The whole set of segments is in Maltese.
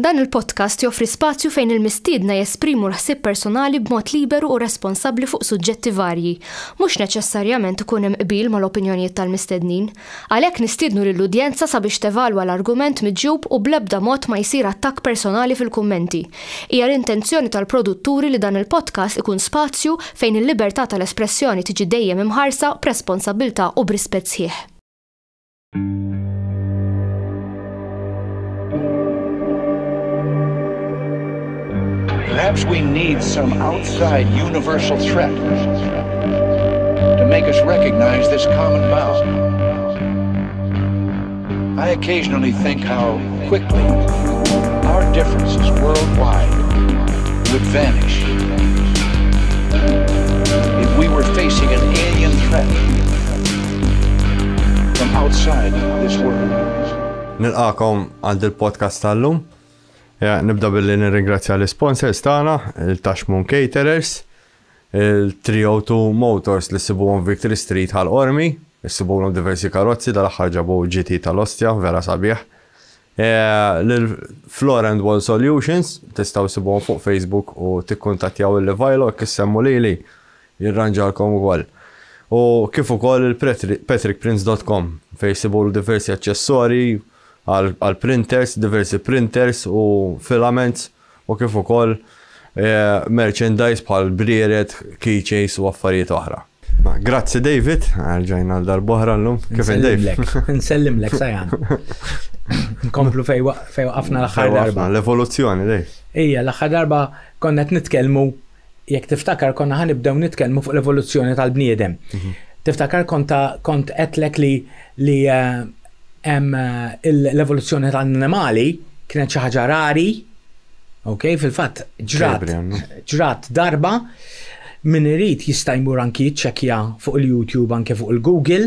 Dan il-podcast joffri spazju fejn il-mistiedna jesprimu l-ħsib personali b'mod liberu u responsabli fuq suġġetti varji, mhux neċessarjament ikun hemm qbil mal-opinjonijiet tal-mistednin. Għalhekk nistiednu lill-udjenza sabiex tevalwa l-argument miġġub u blebda mod ma jsir attakk personali fil-kummenti. Hija l-intenzjoni tal-produtturi li dan il-podcast ikun spazju fejn il-libertà tal-espressjoni tiġi dejjem imħarsa b'responsabilta u brispett sħiħ. Perhaps we need some outside universal threat to make us recognize this common bond. I occasionally think how quickly our differences worldwide would vanish if we were facing an alien threat from outside this world. Nilqakom għand il-podcast tal-lum Ja, Nibda billi nirringrazzja l-sponsors tagħna, il tashmoon Caterers, il-302 Motors li sibuhom Victory Street għal Ormi, sibuhom diversi karozzi dal-aħħar ġabu GT tal-Ostja, vera sabiħ. E, L-Floor and Wall Solutions tistaw sibuhom fuq Facebook u tikkuntattjaw il-Vajlo kissemmu lili jirranġalkom ukoll. U kif ukoll il-patrickprince.com fejn sibu diversi accessori, għal printers, diversi printers u filaments u kif ukoll eh, merchandise bħal brieret, keychains u affarijiet oħra. Grazzi David, għalġajna l-darbohra l-lum. Kif David? Nsellim lek, sajan. Nkomplu fej għafna l-axar darba. L-evoluzzjoni, dej. Ija, l-axar darba konna t-nitkelmu, jek tiftakar konna ħanibdew nitkelmu fuq l-evoluzzjoni tal-bniedem. Mhm. Tiftakar kont qed li eh, Eh, l-evoluzzjoni tal-animali kienet xi ħaġa rari, ok, fil-fatt ġrat, ġrat darba, min irid jista' jmur anki jiċċekkja fuq il-YouTube anke fuq il-Google,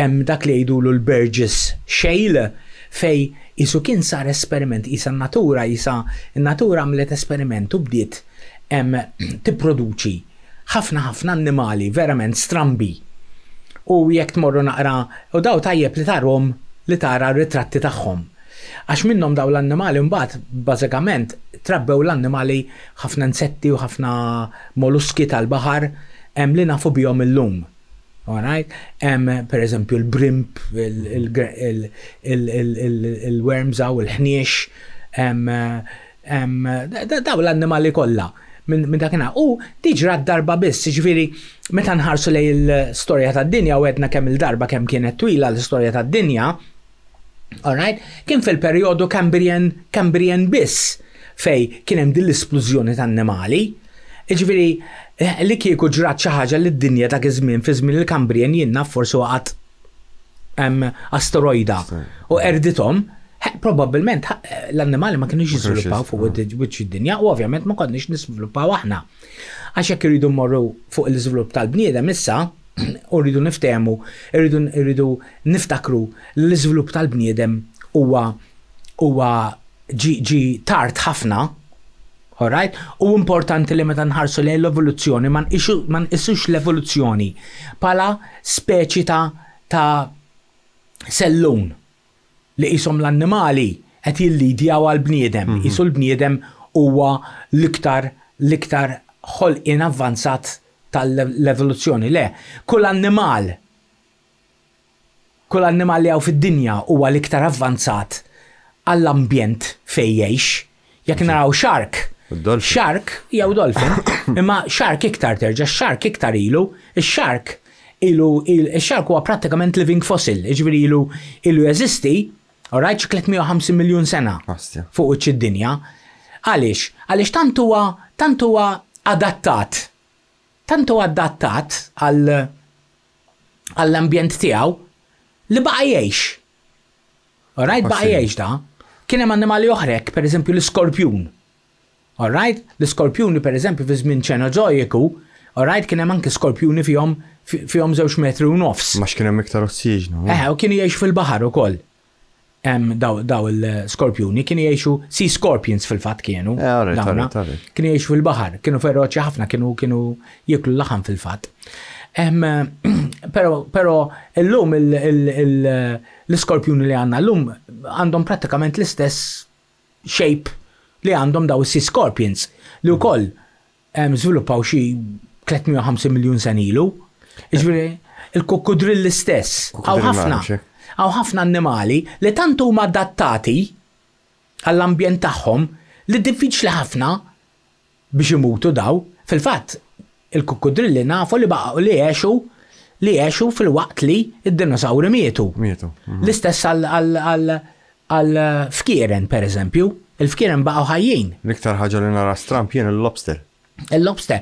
hemm dak li jgħidulu l-Burgess Shale fej isu kien sar esperiment, isa natura, isa natura għamlet esperiment u bdiet tipproduċi ħafna ħafna annimali verament strambi. U jekk tmorru naqra, u daw tajjeb li tarhom li tara ritratti tagħhom. Għax minnhom daw l-annimali mbagħad bażikament trabbew l-annimali ħafna insetti u ħafna molluski tal-baħar hemm li nafu bihom illum. Alright? Hemm pereżempju l-brimp, il-worms u l-ħniex, daw l-annimali kollha minn dakina. U tiġra darba biss, ġviri, jiġifieri, meta nħarsu lej l-storja ta' dinja u għedna kemm il-darba kemm kienet twila l istorja ta' dinja, Alright? Kien fil-periodu Cambrian, Cambrian biss fej kien hemm din l isplużjoni ta' annimali. iġifieri eh, li kieku ġrat xi ħaġa li d-dinja ta' iż fi żmien il kambrien jinnna forsi waqgħat asteroida u erdithom, probabbilment eh, l-annimali ma kienux jiżviluppaw fuq id-dinja u ovvjament ma konniex nisviluppaw aħna. Għax jekk iridu mmorru fuq l-iżvilupp tal-bniedem issa, u rridu niftemu, rridu niftakru l-iżvilupp tal-bniedem huwa huwa ġi tard ħafna Alright? U importanti li meta nħarsu lejn l-evoluzzjoni, ma nqisux l-evoluzzjoni pala speċi ta' ta' sellun li jisom l-annimali qed jillidjaw għal-bniedem, mhm. Isu l-bniedem huwa l-iktar l-iktar ħolqien avvanzat tal-evoluzzjoni, le, kull annimal, kull annimal li għaw fid-dinja huwa l-iktar avvanzat għall-ambjent fejjeċ, jekk naraw xark. Xark, jew dolfin, imma xark iktar terġa, xark iktar ilu, xark ilu, xark huwa pratikament living fossil, iġviri ilu, ilu jeżisti, orajt 350 miljon sena fuq id dinja Għaliex, għaliex tantuwa tantuwa adattat tantu adattat għall-ambjent tiegħu li baqa jiex. Alright, baqa jiex da. Kien hemm annimali per pereżempju l-iskorpjun. Alright, l per pereżempju fi żmien ċenoġojiku, alright, kien hemm anke skorpjuni fihom fihom żewġ metru u nofs. Ma x'kien hemm iktar Eħe, eh, u kienu jgħix fil-baħar ukoll hemm daw, daw il-skorpjuni kien jgħixu si scorpions fil-fatt kienu. Eh, kien jgħixu fil-baħar, kienu ferroċi ħafna, kienu kienu jiklu laħan fil-fatt. Pero, pero l-lum l skorpjoni li għanna l-lum għandhom pratikament l-istess shape li għandhom daw si scorpions li u koll zvilupaw xie 350 miljon sanilu. Iġviri, il-kokkudrill l-istess. Għaw ħafna għaw ħafna annimali li tantu huma adattati għall-ambjent tagħhom li diffiċli ħafna biex imutu daw. Fil-fatt, il-kukkudrilli nafu li baqgħu li jgħexu li jgħexu fil-waqt li id-dinosawri mietu. Mietu. Mhm. L-istess għal-fkieren, per eżempju, il-fkieren baqgħu ħajjin. L-iktar ħaġa li nara stramp jien il-lobster. Il-lobster.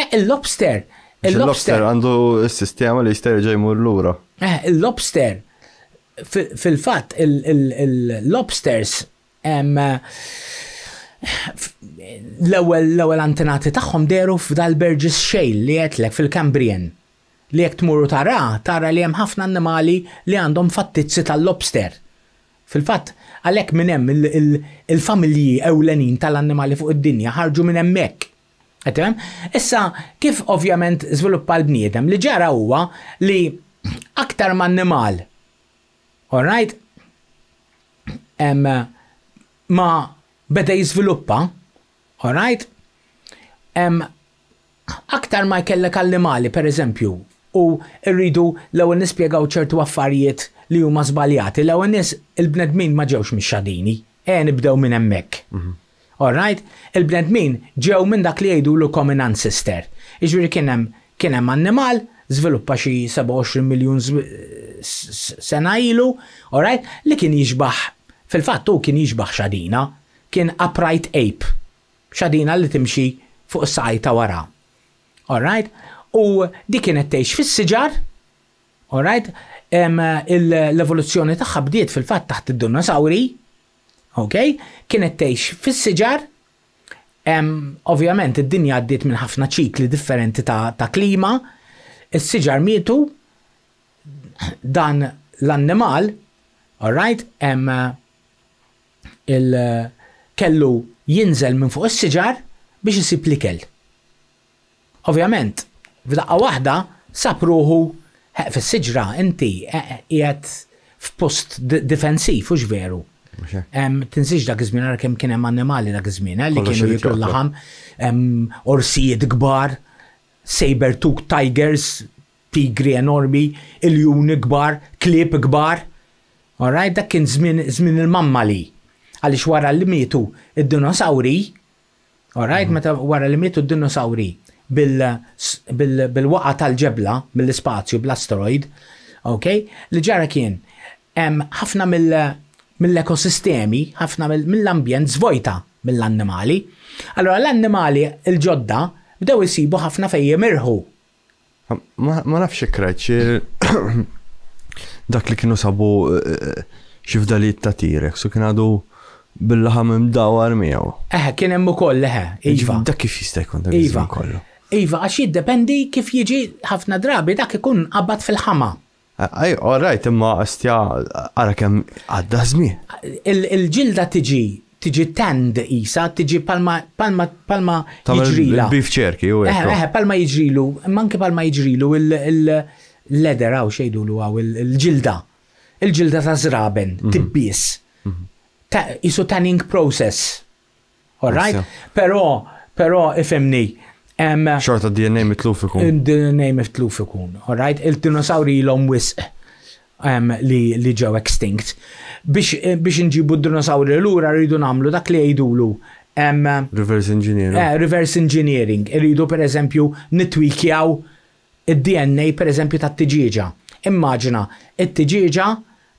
Eh, il-lobster. Il-lobster għandu s-sistema li jista' jmur l-ura. Eh, il-lobster fil-fat il-lobsters l-ewel antenati tagħhom deru f'dal Burgess xejl li għetlek fil-Cambrian li jek tmurru tara, tara li hemm ħafna annimali li għandhom fattizzi tal-lobster. Fil-fatt, għalhekk minnem hemm il-familji ewlenin tal-annimali fuq id-dinja ħarġu minn hemmhekk. Għetem? Issa, kif ovvjament żviluppa l-bniedem li ġara huwa li aktar ma' annimal Alright? Um, eh, ma beda jizviluppa, right? Um, aktar ma jkella kallimali, per eżempju, u rridu l-ewwel nispjegaw ċertu affarijiet li huma żbaljati, l-ewwel nis il-bnedmin ma ġewx mixadini e nibdew minn hemmhekk. Mm -hmm. Alright? Il-bnedmin ġew minn dak li jgħidu l common ancestor. Iġviri kien hemm kien hemm annimal, żviluppa xi 27 miljun senajlu, right? li kien jiġbaħ, fil-fattu kien jiġbaħ xadina, kien upright ape, xadina li timxi fuq sajta wara. Alright, u di kienet teħx fis-siġar, alright, l-evoluzzjoni tagħha bdiet fil-fatt taħt id-dinosauri, ok, kienet teħx fis-siġar, ovvjament id-dinja għaddiet minn ħafna ċikli differenti ta', klima, is-siġar mietu, dan l-annimal, alright, em eh, il-kellu eh, jinżel minn fuq is-siġar biex isib ikel Ovvjament, f'daqqa waħda sapruħu fis-siġra inti eh, qiegħed f'post difensiv u veru. Tinsiġ dak iż-żmien ara kemm kien hemm annimali dak iż-żmien li kienu jiklu orsijiet kbar, saber tuk tigers tigri enormi, iljuni kbar, klib kbar. Alright, dak kien żmien il-mamma li. Għaliex wara li mietu id-dinosawri, alright, mhm. meta wara li mietu id dinosauri bil-waqa tal-ġebla, mill-ispazju, bl-asteroid, ok, li ġara kien ħafna mill-ekosistemi, ħafna mill-ambjent zvojta mill-annimali. Allora l-annimali il-ġodda bdew jisibu ħafna fejjem irħu Ma nafx ikreċ, dak li kienu sabu eh, xifdalit ta' tirek, su kien għadu bil-laħam imdawar miegħu. Eh, kien hemm ukoll eħe, eh, iva. Dak kif jista' jkun dak iva kollu. Iva, għax jiddependi kif jiġi ħafna drabi dak ikun qabad fil-ħama. Ej, all imma għastja għara kem għadda żmien. Il-ġilda tiġi tiġi tend isa, tiġi palma palma palma jġrila. Bif ċerki, u Eh, eh palma jġrilu, manki palma jġrilu il-leder għaw xejdu lu għaw il-ġilda. Il-ġilda ta' zraben, mhm. tibbis. Mhm. Isu tanning process. All right, Pero, pero ifemni. Xorta DNA mitluf ikun. Eh, DNA mitluf All right? Il-dinosauri l-om wisq li ġew extinct. Eh, biex nġibu d-dinosawri l-ura rridu namlu dak li jgħidulu. Reverse engineering. Eh, reverse engineering. Rridu per eżempju nitwikjaw id-DNA per eżempju ta' t-tġiġa. Immaġina, it-tġiġa,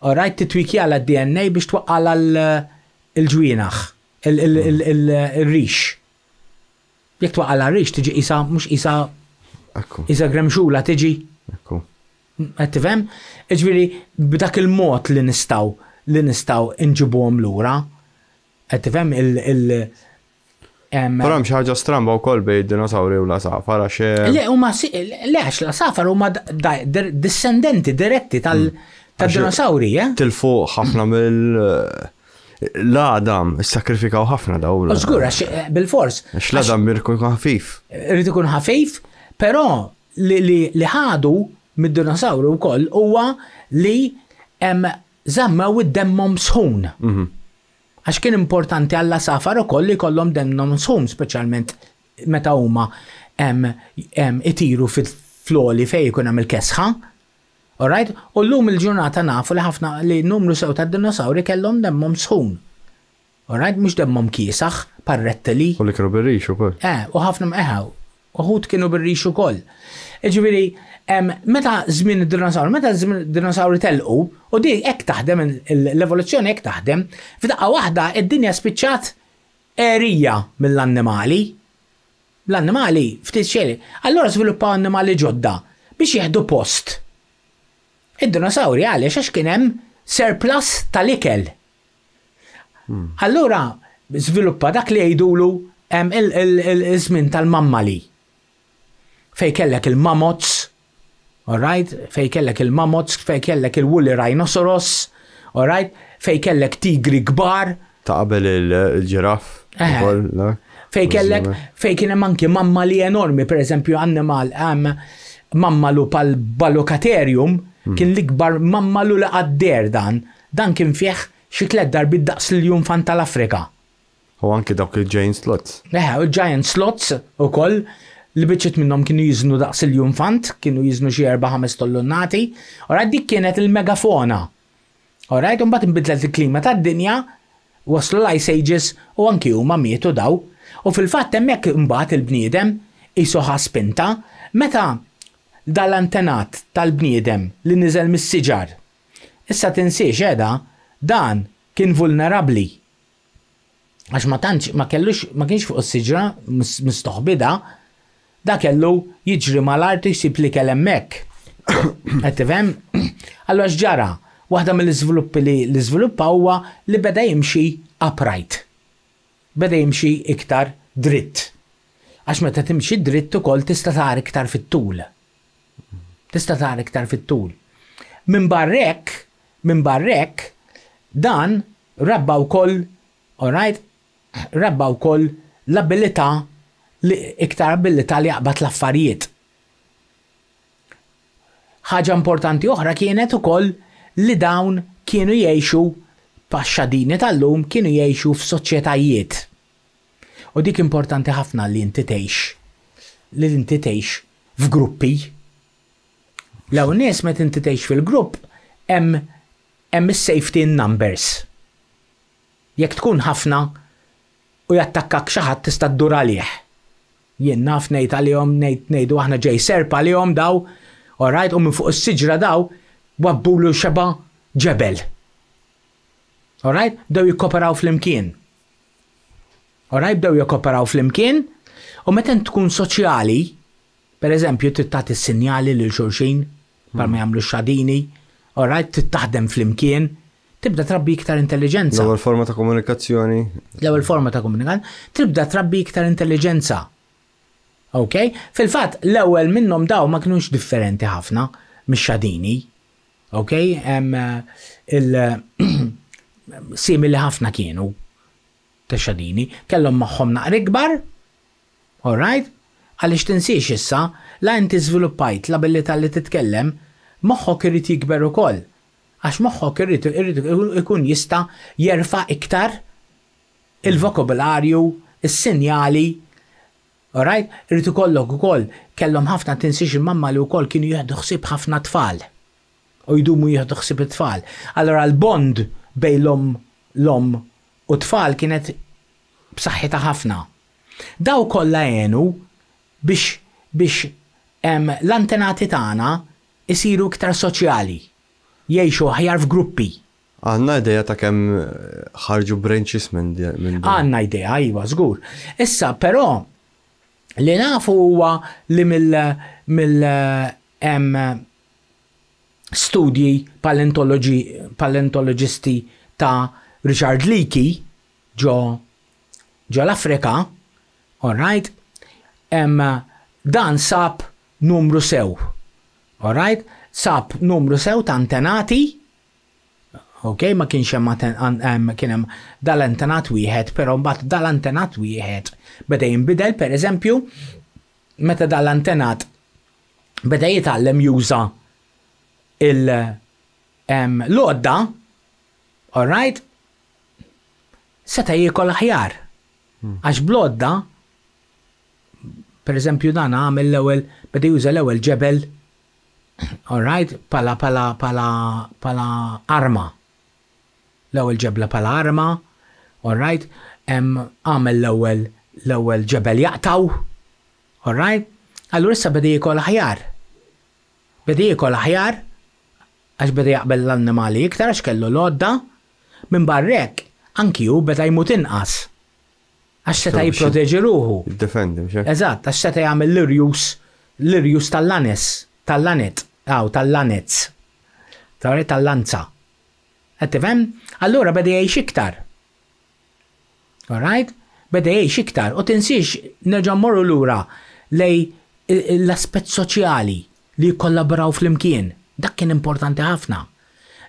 orajt titwikja l dna biex twaqqala eh, l-ġwienax, l rix Jek twaqqala l-rix, tiġi isa, mux isa, isa gremxula tiġi. Ekku. Għattifem? Iġviri, b'dak il-mod li nistaw li nistaw inġibuhom lura. Qed tifhem il- Però hemm xi ħaġa stramba wkoll bejn dinosawri u l-asafar għax. Eh, le huma leħx l-asafar huma dissendenti diretti tal-dinosawri, mm. eh? Tilfu ħafna mill eh, l-Adam sakrifikaw ħafna daw. għax eh, bil fors Għax X-l-Adam mirku jkun ħafif. Rrid ikun ħafif, però li ħadu mid u wkoll huwa li u id-demmom sħun. Mhm. Għax kien importanti għalla safar u kolli kollom demmom sħun, specialment meta huma itiru fil-floli fej kun hemm il-kesħa. Alright? U l-lum il-ġurnata nafu li ħafna li numru sew ta' dinosauri kellhom demmom sħun. Alright? Mhux demmom kiesaħ, parretteli. U li kienu birrix ukoll. Eh, u ħafna meħaw. Uħut kienu birrix ukoll. Ġifieri, meta żmien id dinosaur meta zmin id dinosaur telqu, u di ek taħdem l-evoluzzjoni hekk taħdem, f'daqqa waħda id-dinja spiċċat erija mill-annimali. L-annimali ftit xeli. Allora żviluppaw annimali ġodda biex jieħdu post. Id-dinosauri għaliex għax kien hemm surplus tal-ikel. Hmm. Allura żviluppa dak li jgħidulu il-żmien tal-mammali. Fej kellek il mammots alright, fej kellek il-mamots, fej kellek il-wulli rhinoceros, alright, fej kellek tigri kbar. Ta' qabel il-ġiraf. Eh. Fej kellek, fej kienem anki li enormi, per eżempju, animal, mamma lu pal-balokaterium, hmm. kien l-ikbar mammalu li għadder dan, dan kien fieħ xi tliet daqs l-jum fan tal-Afrika. U anki dawk il-giant slots. Eħe, eh, u giant slots u koll, li biċċet minnhom kienu jiżnu daqs il-jum kienu jiżnu xi erba' ħames tollunnati, orajt dik kienet il-megafona. Orajt imbagħad inbidlet il-klima tad-dinja, waslu l-ice ages u anki huma mietu daw. U fil-fatt hemmhekk imbagħad il-bniedem isuħa spinta meta dal-antenat tal-bniedem li niżel mis-siġar. Issa tinsiex edha dan kien vulnerabli. Għax ma tantx ma kellux ma kienx fuq is-siġra mistoħbida mis da kellu jiġri mal-arti jisib li kellemmek. Għettifem? Allora xġara, waħda mill-izviluppi li l-izviluppa huwa li beda jimxi upright. Beda jimxi iktar dritt. Għax meta timxi dritt ukoll tista' tagħar iktar fit-tul. Tista' tagħar iktar fit-tul. Min barrek, min barrek, dan rabba wkoll, all right, rabba wkoll l-abilità li iktar billi tal-jaqbat l-affarijiet. ħaġa importanti oħra kienet ukoll li dawn kienu jgħixu paxxadini tal-lum kienu jgħixu f'soċjetajiet. U dik importanti ħafna li inti tgħix li inti tgħix f'gruppi. Law nies meta inti tgħix fil-grupp hemm hemm is-safety in numbers. Jekk tkun ħafna u jattakkak xi ħadd tista' ddur għalih jien naf nejt għalihom nejt nejdu aħna ġej serp għalihom daw, rajt u minn fuq is-siġra daw, wabbulu xeba ġebel. rajt, daw jikkoperaw fl-imkien. rajt, daw jikoperaw fl-imkien, u meten tkun soċjali, per eżempju, t-tat il sinjali lil xulxin, par ma hmm. jagħmlu xadini, orajt, taħdem fl-imkien, tibda trabbi iktar intelligenza. L-ewwel forma ta' komunikazzjoni. L-ewwel forma ta' komunikazzjoni, tibda trabbi iktar intelligenza. Ok? Fil-fat, l-ewel minnom daw ma kienux differenti ħafna mis xadini Ok? Um, eh, il-simili ħafna kienu ta' xadini. Kellhom magħhom naqri ikbar. Alright? Għaliex tinsiex issa, la inti żviluppajt l-abilità li titkellem moħħok irid jikber ukoll. Għax moħħok irid ikun jista' jerfa' iktar il-vokabularju, is-sinjali, il vokabularju is sinjali Alright? Irrid u ukoll kellhom ħafna tinsiġi mamma li wkoll kienu jieħdu xsib ħafna tfal. U jdumu jieħdu xsib it-tfal. Allora l-bond bej l-om l-om u tfal kienet b'saħħitha ħafna. Daw kollha għenu biex biex l-antenati tagħna isiru iktar soċjali. Jgħixu ħjar f'gruppi. Għanna ideja ta' kem ħarġu branches minn Għanna ideja, iva, żgur. Issa, però, Li nafu huwa li mill hemm studji paleontologisti ta' Richard Leakey ġo ġo l-Afrika, all right, em, dan sab numru sew. All right, sab numru sew ta' antenati Ok, ma kienx hemm kien hemm dal-antenat wieħed, però mbagħad dal-antenat wieħed beda jinbidel pereżempju meta dal-antenat beda jitgħallem juża il l-għodda, alright, seta jikol ħjar. Hmm. Għax blodda, per eżempju dan għamil l-ewel, beda juża l-ewel ġebel, alright, pala pala pala pala arma l-ewwel ġebla pal arma, all alright, għamel l-ewwel l-ewwel ġebel jaqtaw, all right, allura issa beda jikol aħjar. Beda jikol aħjar għax beda jaqbel l-annimali iktar għax kellu l-odda, minn barrek anki hu beda jmut inqas. Għax seta jipproteġi ruħu. Eżatt, għax seta jagħmel l-irjus l-irjus tal-lanes, tal-lanet, għaw tal lanet tal-lanza. Għattifem? Allura bada jgħix iktar. Alright? Bada jgħix iktar. U tinsiex nerġa' morru lura lej l-aspett soċjali li kollaboraw fl-imkien. Dak kien importanti ħafna.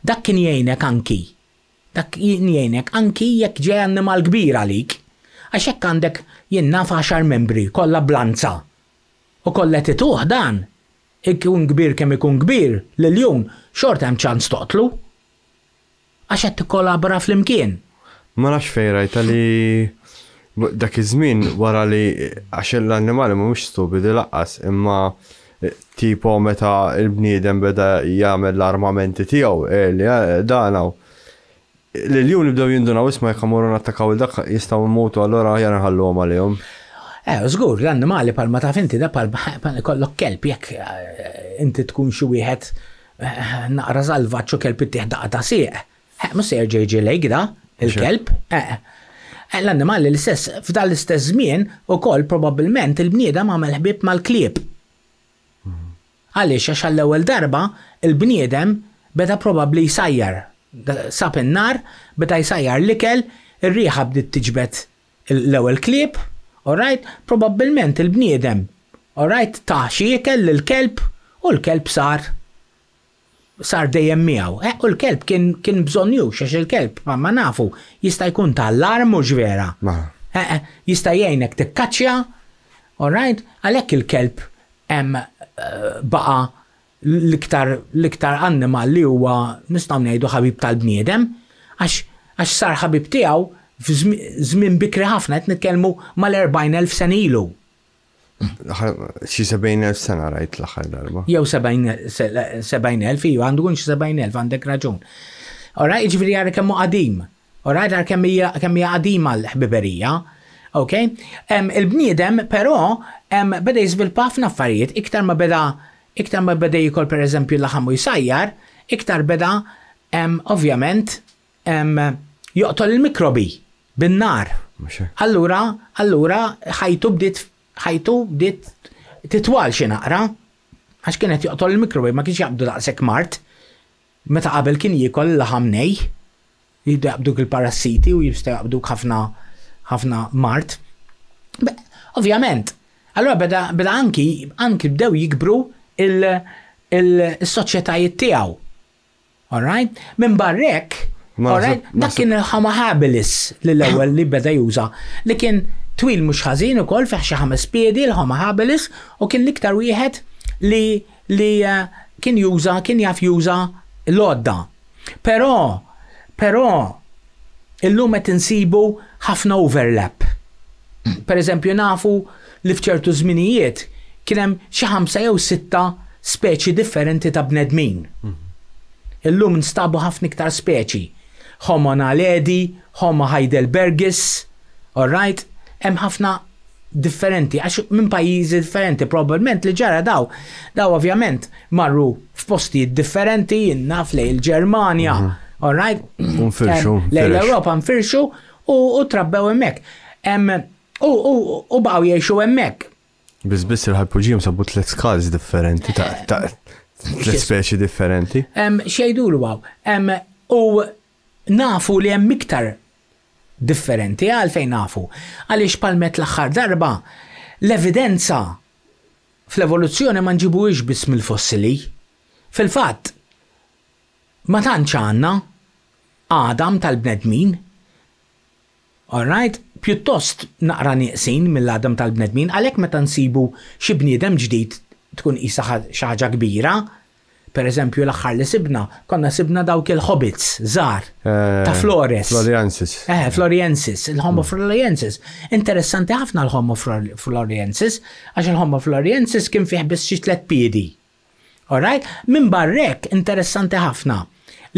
Dak kien jgħinek anki. Dak kien jgħinek anki jekk ġej annimal kbir għalik. Għax hekk għandek jenna faċar membri kollha blanza. U kollha tituħ dan. Ikkun kbir kemm ikun kbir, l ljum xort hemm ċans toqtlu għax qed tikkolabora flimkien. Ma nafx fejn tal li dak iż-żmien wara li għax l-annimali mhumiex stupidi laqqas imma tipo meta l-bniedem beda jagħmel l-armamenti tiegħu eh, li danaw. L-ljum nibdew jindunaw isma jkamuru nattakaw il-dak jistaw mutu għallora jgħan nħallu għom għalihom. Eh, zgur, l-annimali palma ta' finti da pal kollok kelp jekk eh, inti tkun xi wieħed eh, naqra salvaġġ kelp kelb ittieħ daqta Eh, ma ser ġeġi lejgda, il-kelb, eh, eh. l-annimali l-istess, f'dal l-istess żmien u kol probabilment il-bniedem għamel ħbib mal-klieb. Mhm. Għaliex għax għall-ewwel darba il-bniedem beta probabli jsajjar. Sap nar beta jsajjar l-ikel, il-riħab dit tiġbet l-ewwel klieb, right, probabbilment il-bniedem, alright, taħxi ikel l-kelb u l-kelb sar sar dejjem miegħu. Eh, u l-kelb kien kien bżonnju xax il-kelb ma nafu jista' jkun tal-arm u ġvera. Eh, eh, jista' jgħinek tikkaċċja, alright, għalhekk il-kelb hemm eh, baqa l-iktar l-iktar annimal li huwa nistgħu ngħidu ħabib tal-bniedem għax għax sar ħabib tiegħu f'żmien bikri ħafna qed nitkellmu mal-40,000 sen ilu xie 70,000 sena rajt l axar darba. Jew 70,000 ju għandu għun xie 70,000 għandek raġun. Ora, ġifieri għar kemm qadim. ora għar kemm hija kemm hija qadima ħbiberija Ok? Il-bniedem però beda jiżviluppa ħafna affarijiet iktar ma beda iktar ma beda jikol pereżempju l-laħam u iktar beda ovvjament joqtol il-mikrobi bin-nar. Allura, allura ħajtu bdiet ħajtu bdiet titwal xi naqra għax kienet joqtol il-microwave ma kienx jaqbdu daqshekk mart. Meta qabel kien jikol laħamnej, jibda jaqbduk il-parassiti u jibsta jaqbduk ħafna ħafna mart. Ovvjament, allora beda, beda anki, anki bdew jikbru il-soċjetajiet il, tiegħu. Alright? Minn barrek, dak kien il-Homo habilis l-ewwel li beda juża li kien twil mhux ħażin ukoll kol xi ħames piedi l-ħoma ħabelis u kien liktar iktar wieħed li li eh, kien juża kien jaf juża l-odda. pero, il illum qed insibu ħafna overlap. Per eżempju nafu li fċertu żminijiet kien hemm xi ħamsa jew sitta speċi differenti ta' bnedmin. Illum nstabu ħafna iktar speċi. Homo naledi, Homo heidelbergis, all right? hemm ħafna differenti, għax minn pajjiżi differenti, probabbilment li ġara daw, daw ovvjament marru f'postijiet differenti, naf lej il-Ġermanja, mhm. all right? Unfirxu. Lej l-Europa nfirxu u trabbew hemmhekk. U baqgħu jgħixu hemmhekk. Biss biss il ġim sabu tliet skaż differenti ta' tliet speċi differenti. Xejdu l għaw U nafu li hemm iktar differenti għalfejn nafu. Għaliex palmet l-aħħar darba l-evidenza fl-evoluzzjoni ma iġ biss mill-fossili. Fil-fatt, ma tantx għandna Adam tal-bnedmin, alright, pjuttost naqra nieqsin mill-Adam tal-bnedmin, għalhekk meta nsibu xi bniedem ġdid tkun isa xi ħaġa kbira, Per eżempju, l-axħar li sibna, konna sibna dawk il-hobbits, zar, ta' eh, Flores. Floriensis. Eh, Floriensis, il-Homo Floriensis. Interessanti ħafna l-Homo Floriensis, għax l homo Floriensis kien fih biss xi piedi. Alright? Minn barrek, interessanti ħafna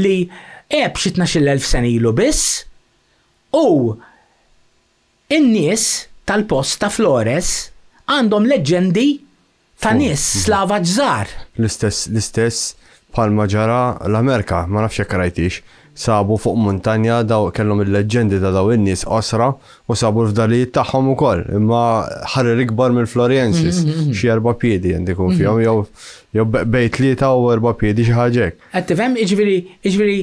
li eb xi elf sen ilu biss u in-nies tal-post ta' Flores għandhom leġendi ta' nies slava ġżar. L-istess, l-istess palma ġara l-Amerika, ma nafx jekk rajtix. Sabu fuq montanja daw kellhom il-leġendi ta' daw in-nies osra u sabu l-fdalijiet tagħhom ukoll, imma ħarri ikbar mill florjensis mhm, mhm, mhm. xi erba' piedi għandi fihom jew jew bejt tlieta u erba' piedi xi ħaġek. Qed tifhem iġifieri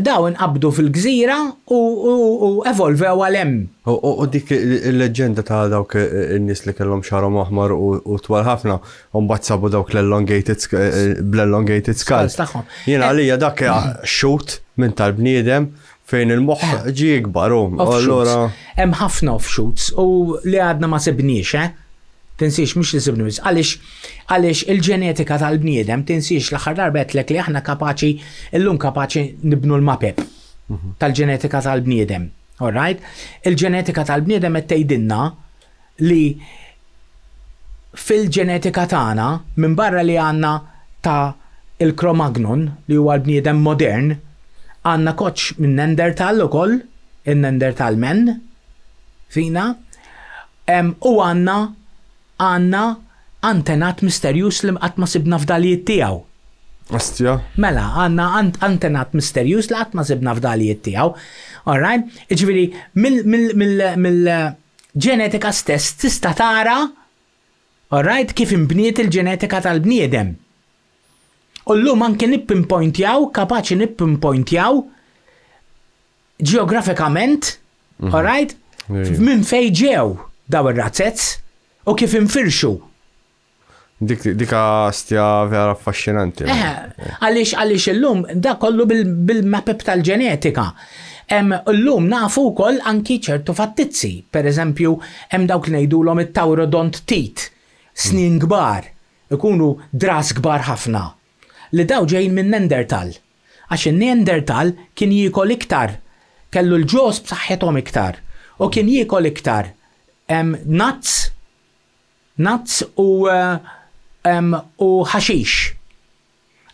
daw inqabdu fil-gżira u evolvew għal-em. U dik il-leġenda ta' dawk il nis li kellhom xarom maħmar u twal ħafna, mbagħad sabu dawk l-elongated bl-elongated skulls. Jiena eh, għalija dak xut eh, minn tal-bniedem fejn il-moħħ eh, ġi jikbar. Allora. Hemm ħafna offshoots u li għadna ma sebniex, eh? Tinsiex mhux li sibnu biss. Għaliex għaliex il-ġenetika tal-bniedem tinsiex l-aħħar darba qedlek li aħna kapaċi llum kapaċi nibnu l-mapep mhm. tal-ġenetika tal-bniedem. Alright? Il-ġenetika tal-bniedem qed tgħidilna li fil-ġenetika tagħna minn barra li għandna ta' il-Kromagnon li huwa l-bniedem modern għandna koċ minn Nendertal ukoll, in-Nendertal men fina, u għandna għanna antenat misterjus li għat ma sibna f'dalijiet tiegħu. Astja. Mela, għanna antenat misterjus li qatt ma sibna f'dalijiet tiegħu. Mela, alright? iġviri, mill-ġenetika eh, stess tista' tara alright kif imbniet il-ġenetika tal-bniedem. U llum anke jaw, kapaċi jaw, ġeografikament, mhm. alright? Minn fejn ġew daw ir-razzetz u kif infirxu. dika stja vera affaxxinanti. Eh, għaliex għaliex illum da kollu bil-mapep tal-ġenetika. L-lum nafu wkoll anki ċertu fattizzi. Per eżempju, hemm dawk li ngħidulhom it-tawrodont tit, snin kbar, ikunu dras kbar ħafna. Li daw ġejn minn Nendertal. Għax in-Nendertal kien jiekol iktar, kellu l-ġos b'saħħithom iktar, u kien jiekol iktar hemm nuts nuts u eh, u ħaxix.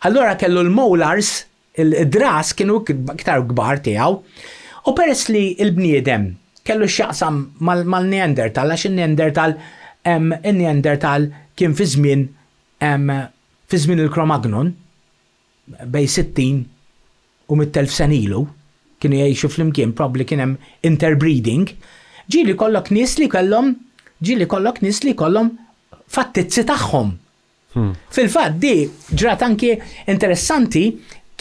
Allora kellu l-molars, il-dras kienu ktar gbar tiegħu, u peress li il-bniedem kellu xaqsam mal-Neandertal, għax il-Neandertal il-Neandertal kien fi żmien fi żmien il-Kromagnon bej 60 u mit-telf senilu kienu jgħixu fl-imkien, probabli kien hemm interbreeding, ġili kollok nies li kellhom ġili kollok nis li kollom fattizzi tagħhom. Hmm. Fil-fatt di ġrat anki interessanti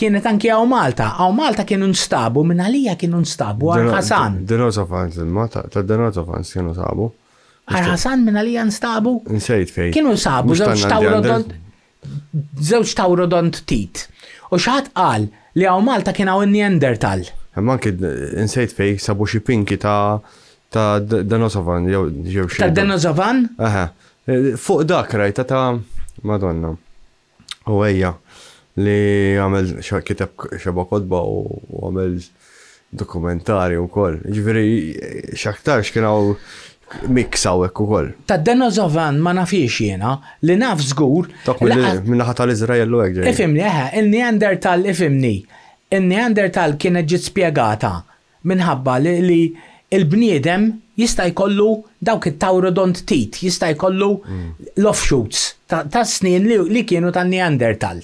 kienet anki għaw Malta. Għaw Malta kienu nstabu, minn għalija kienu nstabu, għal-ħasan. Denozofans, il-Malta, ta' denozofans kienu sabu. Għal-ħasan minn għalija nstabu? Nsejt fej. Kienu sabu, zewċ tawrodont, zewċ tawrodont tit. U xaħat qal li għaw Malta kien għaw Neandertal. kien nsejt fej, sabu xipinki pinki ta' Ta' Danosavan, jew xi. Ta' Danosavan? Aha. E, fuq dak rajta ta' Madonna. U ejja li għamel kiteb xeba kodba u għamel dokumentari u koll. Ġveri, xaktar xkienaw miksaw ekk u koll. Ta' Deno Zovan ma nafiex jena li naf zgur. Tok minna ħata l-Izrael l għek Ifimni, eħe, il-Neandertal ifimni. Il-Neandertal kienet ġit spiegata minħabba li il-bniedem jista' jkollu dawk it-tawrodont tit, jista' jkollu mm. l-offshoots ta' snin li kienu tan neandertal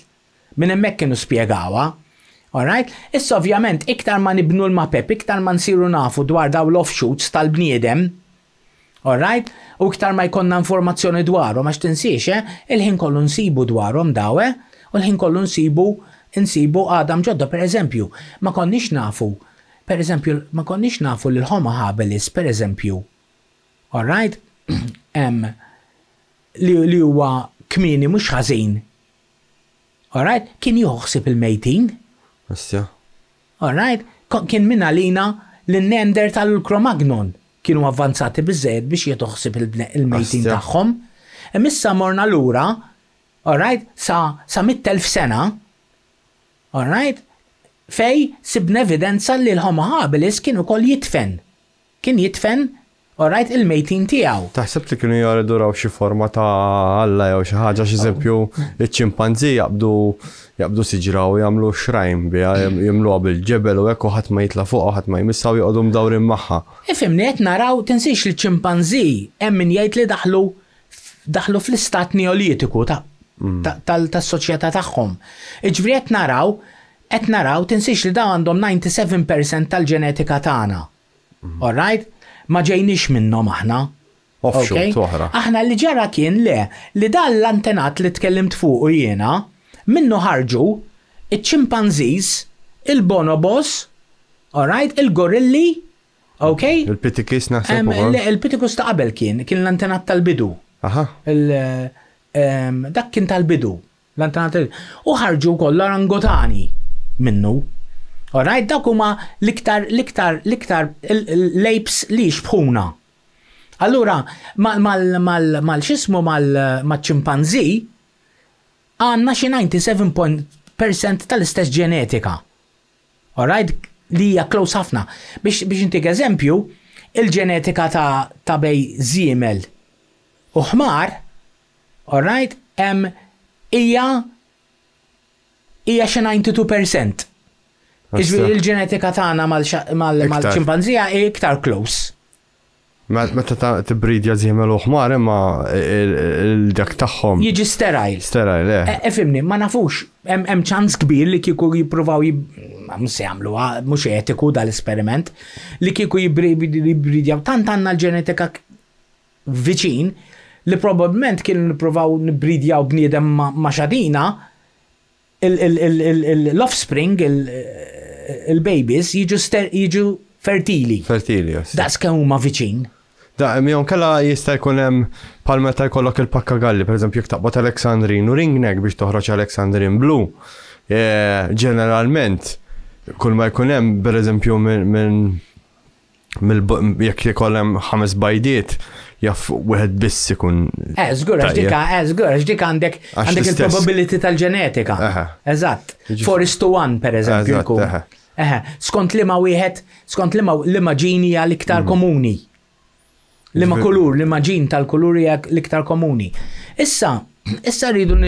Minn hemmhekk kienu spjegawa. Alright? Issa ovvjament iktar ma nibnu l-mapep, iktar ma nsiru nafu dwar daw l-offshoots tal-bniedem, Alright? U iktar ma jkonna informazzjoni dwarhom għax tinsiex eh? il-ħin kollu nsibu dwarhom dawe eh? u l-ħin kollu nsibu nsibu għadam ġodda per eżempju, ma konniex nafu Per eżempju, ma konniex nafu li l-Homo habilis, per eżempju, alright, em, li huwa kmini mhux ħażin. Alright, kien joħsib il-mejtin. All Alright, kien minn għalina l-nender tal-Kromagnon kienu avvanzati bizzed biex jitoħsib il-mejtin tagħhom. issa morna lura, all sa, sa mittelf sena all right? fej sibna evidenza li l homohabilis kienu kol jitfen. Kien jitfen Orajt il-mejtin tijaw. Taħseb li kienu jariduraw xi forma ta' Alla jew xi ħaġa zempju iċ-ċimpanzi jaqbdu jaqbdu siġraw jagħmlu xrajn bija jagħmluha għabil ġebel u hekk u ħadd ma jitla fuq u ma jmissaw joqogħdu mdawrin magħha. Ifimni qed naraw tinsix li ċimpanzi hemm min jgħid li daħlu daħlu fl-istat neolitiku ta' mm. tas soċieta tagħhom. Iġbri naraw qed naraw tinsix li da għandhom 97% tal-ġenetika tagħna. Mhm. Alright? Ma ġejniex minnhom aħna. Okay? Aħna li ġara kien le li dan l-antenat li tkellimt fuq jiena minnu ħarġu iċ-ċimpanżis, il-bonobos, alright, il-gorilli, ok? Mhm. il pitikis naħseb. Il-pitikus ta' qabel kien, kien l-antenat tal-bidu. Aha. Dak kien tal-bidu. L-antenat tal-bidu. U ħarġu kollha rangotani minnu. Orajt, dak huma l-iktar, l-iktar l-iktar lejbs li xbħuna. Allura, mal-xismu mal-ċimpanzi, għanna xi 97% tal-istess ġenetika. Alright, li hija close ħafna. Biex intik eżempju, il-ġenetika ta', ta bej zimel u ħmar, orajt, hemm hija hija xi 92%. Iġbir il-ġenetika tagħna mal-ċimpanzija hija iktar close. Meta ta' tibridja zimel uħmar imma il-dak tagħhom. Jiġi sterile. Sterile, eh. Efimni, e, ma nafux, hemm ċans kbir li kieku jippruvaw se jagħmlu mhux etiku dal-esperiment li kieku jibridjaw tant għandna l-ġenetika viċin li probabbilment kienu nippruvaw nibridjaw bniedem ma' xadina l-offspring, il-babies, jiġu fertili. Fertili, Daqs kemm huma viċin. Da, mion kalla jista' jkun hemm palma ta' jkollok il-pakka galli, eżempju, jekk taqbot Aleksandrin u ringnek biex toħroġ Aleksandrin blu. E, ġeneralment, kull ma jkun hemm pereżempju minn jekk jkollem ħames bajdiet, jaff wieħed biss ikun. Eh, żgur għax eh, żgur dik għandek għandek il-probability tal-ġenetika. Eżatt. Jiġifieri- Forest to one pereżempju jkun. Eh, skont liema wieħed, skont liema liema ġini hija l-iktar mhm. komuni. ma jiġifieri- kulur, liema ġin tal-kulur hija l-iktar komuni. Issa, issa rridu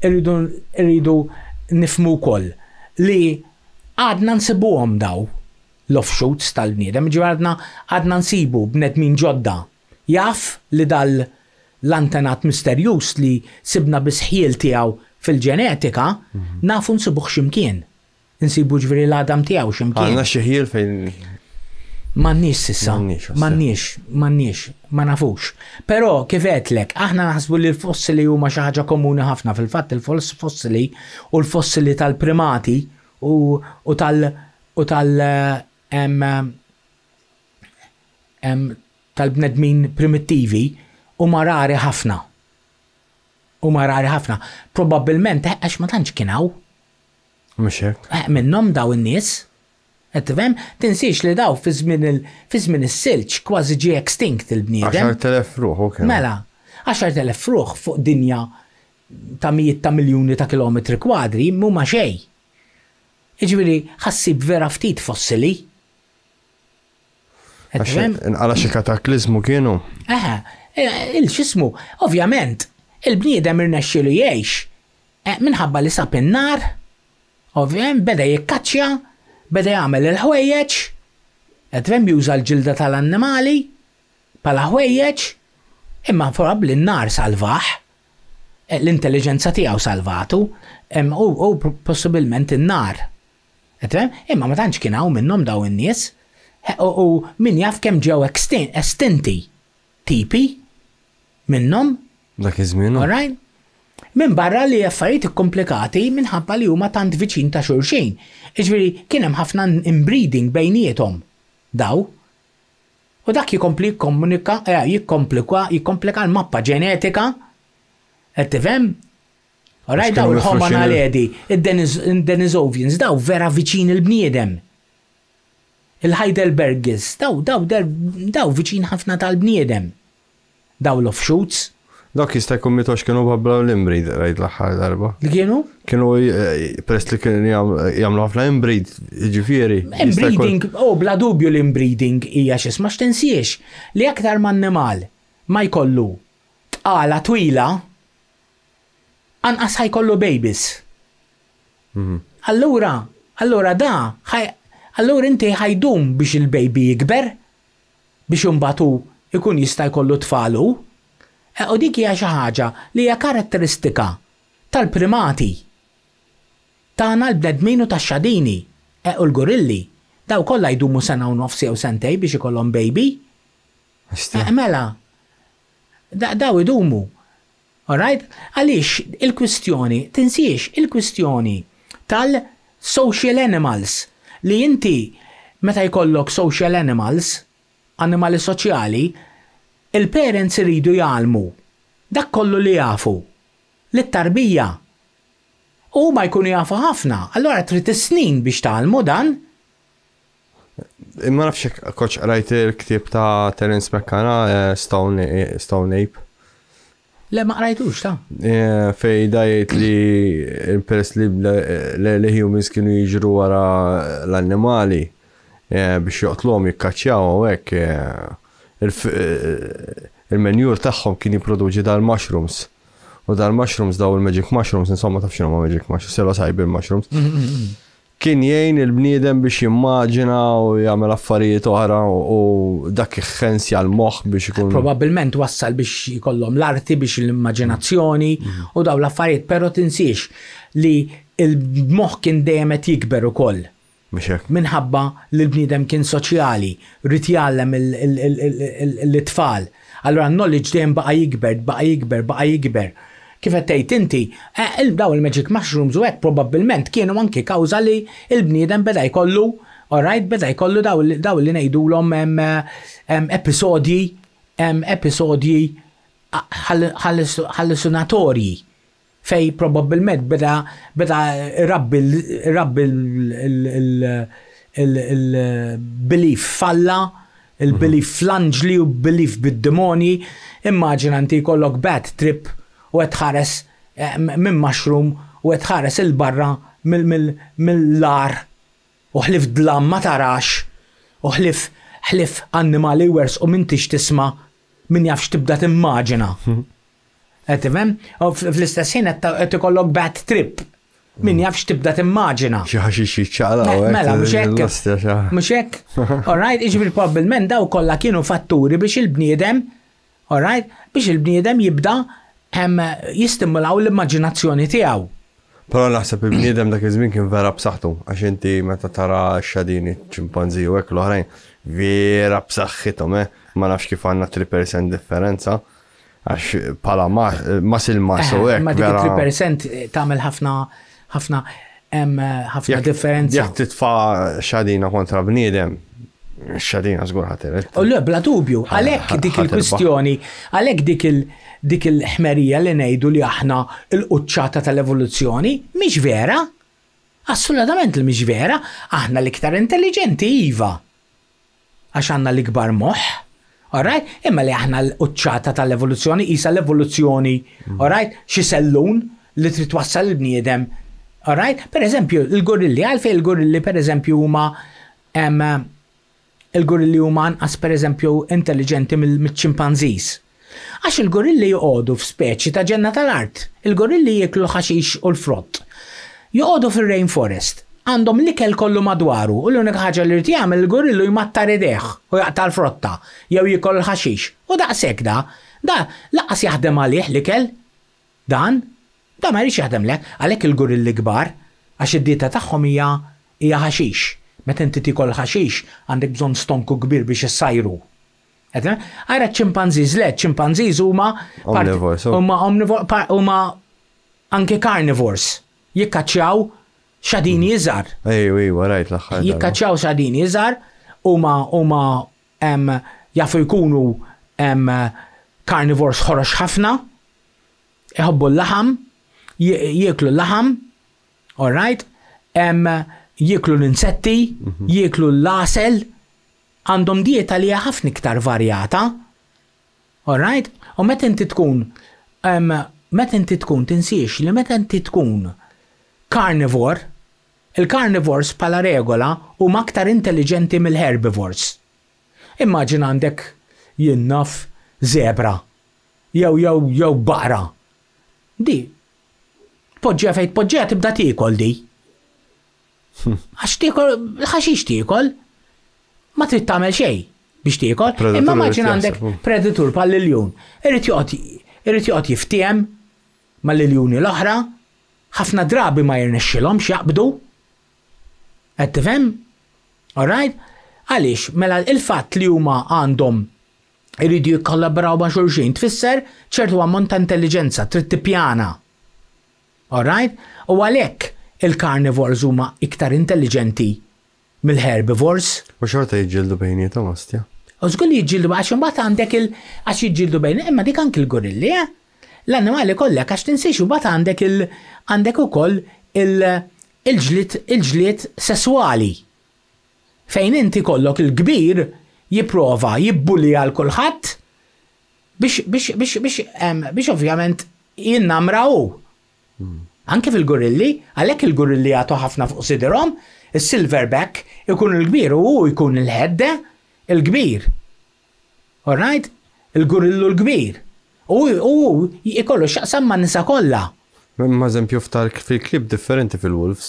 rridu rridu nifmu wkoll li għadna nsibuhom daw l-offshoots tal-bniedem, ġivadna għadna għadna nsibu minn ġodda jaf li dal l-antenat misterjus li sibna bisħiel tiegħu fil-ġenetika, mhm. nafu nsibuħ ximkien. Nsibu ġveri l-adam tiegħu ximkien. Għanna xieħiel fejn. Mannix sissa. Mannix, mannix, ma nafux. Pero lek, aħna naħsbu li l-fossili huma xi ħaġa komuni ħafna fil-fatt il-fossili u l-fossili tal-primati u tal- u tal- tal-bnedmin primittivi u marari ħafna. U marari ħafna. Probabilment, eh, għax ma tantx kienaw. Mxek. Eh, Minnom daw in-nies. Għettivem, tinsiex li daw fizmin il-silċ kważi ġi extinct il-bniedem. 10.000 ruħ, ok. Mela, 10.000 ruħ fuq dinja ta' mijiet ta' miljoni ta' kilometri kwadri, mu ma xej. Iġviri, ħassib vera ftit fossili. Eh, Għala xie kataklizmu kienu. Aha, eh, il-xismu, ovvjament, il-bniedem li jgħix. Eh, minħabba li sab in-nar, ovvjament, beda jikkaċċja, beda jagħmel il-ħwejjeġ, għedvem juża l-ġilda tal-annimali, pala ħwejjeġ, imma forab li n-nar salvaħ, l-intelligenza tiegħu salvatu, u possibilment in-nar. Imma ma tantx kien hawn minnhom daw in-nies, u min jaf kemm ġew estinti tipi minnhom. Dak iż-żmien. Alright? barra li affarijiet komplikati minħabba li huma tant viċin ta' xulxin. Iġviri, kien hemm ħafna inbreeding bejnietom daw. U dak jikompli jikkomunika, eh, jikkomplika, jikkomplika l-mappa ġenetika. et tifhem? u daw il-ħomana ledi, id-Denisovians daw vera viċin il-bniedem il-Heidelbergis, daw, daw, daw, viċin ħafna tal-bniedem. Daw l-offshoots. Dak jista' jkun mitox kienu babla l-imbrid rajt l-aħħar darba. Li kienu? Kienu eh, prest li kienu jagħmlu ħafna imbrid, jiġifieri, Imbreeding, o oh, bla dubju l-imbreeding hija xis ma xtensiex li aktar man-nemal ma jkollu tqala twila anqas ħajkollu babies. Mhm. Allura, allura da allura inti ħajdum biex il-baby jikber, biex imbatu ikun jista' jkollu tfalu. E, u dik hija xi ħaġa li hija karatteristika tal-primati. Tagħna l-bnedmin u tax-xadini, e, u l-gorilli, daw kollha jdumu sena u nofsi u sentej biex ikollhom baby. E, mela, daw idumu. Alright? Għaliex il-kwistjoni, tinsiex il-kwistjoni tal-social animals li inti meta jkollok social animals, animali soċjali, il-parents iridu jgħalmu. Dak kollu li jafu. li t tarbija U ma jkunu jafu ħafna, allora trid snin biex tgħalmu dan. Imma nafx koċ rajt il-ktib ta' Terence McKenna, eh, Stone Ape. Le ma qrajtux ta' eh, fej dajet li peress li l-humans kienu jiġru wara l-annimali eh, biex joqtlom jikkaċċjaw u hekk eh, il-menjur tagħhom kien jiproduġi dal-mushrooms. U dal-mushrooms daw il-magic mushrooms, insomma taf xinu ma magic mushrooms, sajb il mushrooms. Mm-hmm kien jgħin il-bniedem biex jimmaġina u jagħmel affarijiet oħra u dak iħħensja l-moħħ biex ikun. Probabilment wassal biex jkollhom l-arti biex l-immaġinazzjoni u daw l-affarijiet, però tinsiex li il-moħħ kien dejjem qed jikber ukoll. Minħabba li l-bniedem kien soċjali, rrit jgħallem l-tfal. Allora knowledge dejjem baqa' jikber, baqa' jikber, baqa' jikber kif qed tgħid inti, eh, daw il-magic mushrooms u hekk probabbilment kienu anke kawża li l-bniedem beda jkollu, alright, beda jkollu daw li ngħidulhom eh, episodji episodji ħallucinatorji ah, fej probabbilment beda beda rabbi il-belief falla il-belief mhm. flanġli u belief bid-demoni, immaġinanti kollok bad trip u qed eh, minn mushroom u qed tħares il-barra mill-lar u ħlif dlam ma tarax u ħlif ħlif annimali wers u tix tisma' min jafx tibda timmaġina. Għetifem, u fl-istess ħin qed ikollok bad trip. Min hmm. jafx tibda timmaġina. Xaħi xie ċala. Mela, mxek. Eh, mxek. Alright, iġbir probabbilment daw kollha kienu fatturi biex il-bniedem, alright, biex il-bniedem jibda Eh, jistimulaw l-immaġinazzjoni tiegħu. Però naħseb il-bniedem dak iż-żmien kien vera b'saħħtu għax inti meta tara x-xadini ċimpanżi u hekk l-oħrajn vera b'saħħithom eh, ma nafx kif għandna 3% differenza għax pala ma il-mas u eh, hekk. Ma dik 3% eh, tagħmel ħafna ħafna ħafna differenza. Jekk titfa' xadina kontra bniedem, xadina zgur ħater. U l bla dubju, għalek dik il-kwistjoni, għalek dik dik il-ħmerija li nejdu li aħna l qċata tal-evoluzzjoni, miex vera? Assolutament li miex vera, aħna l-iktar intelligenti iva. Għax għanna l-ikbar moħ, Alright, imma li aħna l-qċata tal-evoluzzjoni, isa l-evoluzzjoni, alright, xi sellun li trid wassal l-bniedem. Alright, per eżempju, il-gorilli, għalfej il-gorilli per eżempju huma il-gorilli huma per pereżempju intelligenti mill ċimpanzis Għax il-gorilli joqogħdu f'speċi ta' ġenna tal-art, il-gorilli jiklu ħaxix u l-frott. Joqogħdu fir-rainforest, għandhom l-ikel kollu madwaru u l-unika ħaġa li rtijam jagħmel il-gorillu jmattar ideħ u jaqta' l-frotta jew jikol ħaxix. U daqshekk da, da laqas jaħdem għalih l-ikel. Dan, da ma jrix jaħdem lek għalhekk il-gorilli kbar għax id-dieta tagħhom hija ħaxix. Meta inti tikol ħaxix għandek bżon stonku kbir biex jessajru. Eh? Għajra ċimpanzis, le, ċimpanzis huma omnivors, oh. huma anke carnivores. Jikkaċċjaw xadini jizzar. Mm. Ejju, ejju, għarajt l-aħħar. Jikkaċċjaw xadini jizzar, huma huma jafu jkunu carnivores ħorox ħafna, iħobbu l-laħam, jieklu l-laħam, all right? jiklu l-insetti, mhm. jiklu l-lasel, għandhom dieta li ħafna iktar varjata. Alright? U meta inti tkun, meta inti tkun, tinsiex li meta inti tkun karnivor, il karnivors pala regola u maktar intelligenti mill-herbivores. Immaġin għandek jinnaf zebra, jew jew jew bara. Di, poġġa fejt poġġa tibda tikol di. Għax tiekol, l-ħaxix tiekol, ma trid tagħmel xejn biex tiekol. Imma maġin għandek mm. predatur pal-liljun. Irrid joqgħod jiftiem ma' liljuni l-oħra, ħafna drabi ma jirnexxilhom x'jaqbdu. Qed tifhem? Alright? Għaliex, mela il-fatt li huma għandhom irridu jikkollabraw ma' xulxin tfisser ċertu ammont ta' intelligenza trid tippjana. Alright? U għalhekk il-carnivores huma iktar intelligenti mill-herbivores. U xorta jġildu bejnietom mastja? U li jġildu għax imbagħad għandek il għax jġildu bejn imma dik anki l-gorilli. Eh? L-annimali kollek għax tinsiex u għandek il għandek ukoll il-ġliet sesswali. Fejn inti kollok il-kbir jipprova jibbulli għal kulħadd biex biex biex biex biex ovvjament jinnamraw. Hmm. Anke fil-gorilli, għalhekk il-gorilli għatu ħafna fuq sidrom, is-silverback ikun il-kbir u jkun il-ħedda il-kbir. Alright? Il-gorillu l-kbir. U ikollu xaqsam ma' nisa kollha. Ma' eżempju ftar fil-klib differenti fil-Wolves.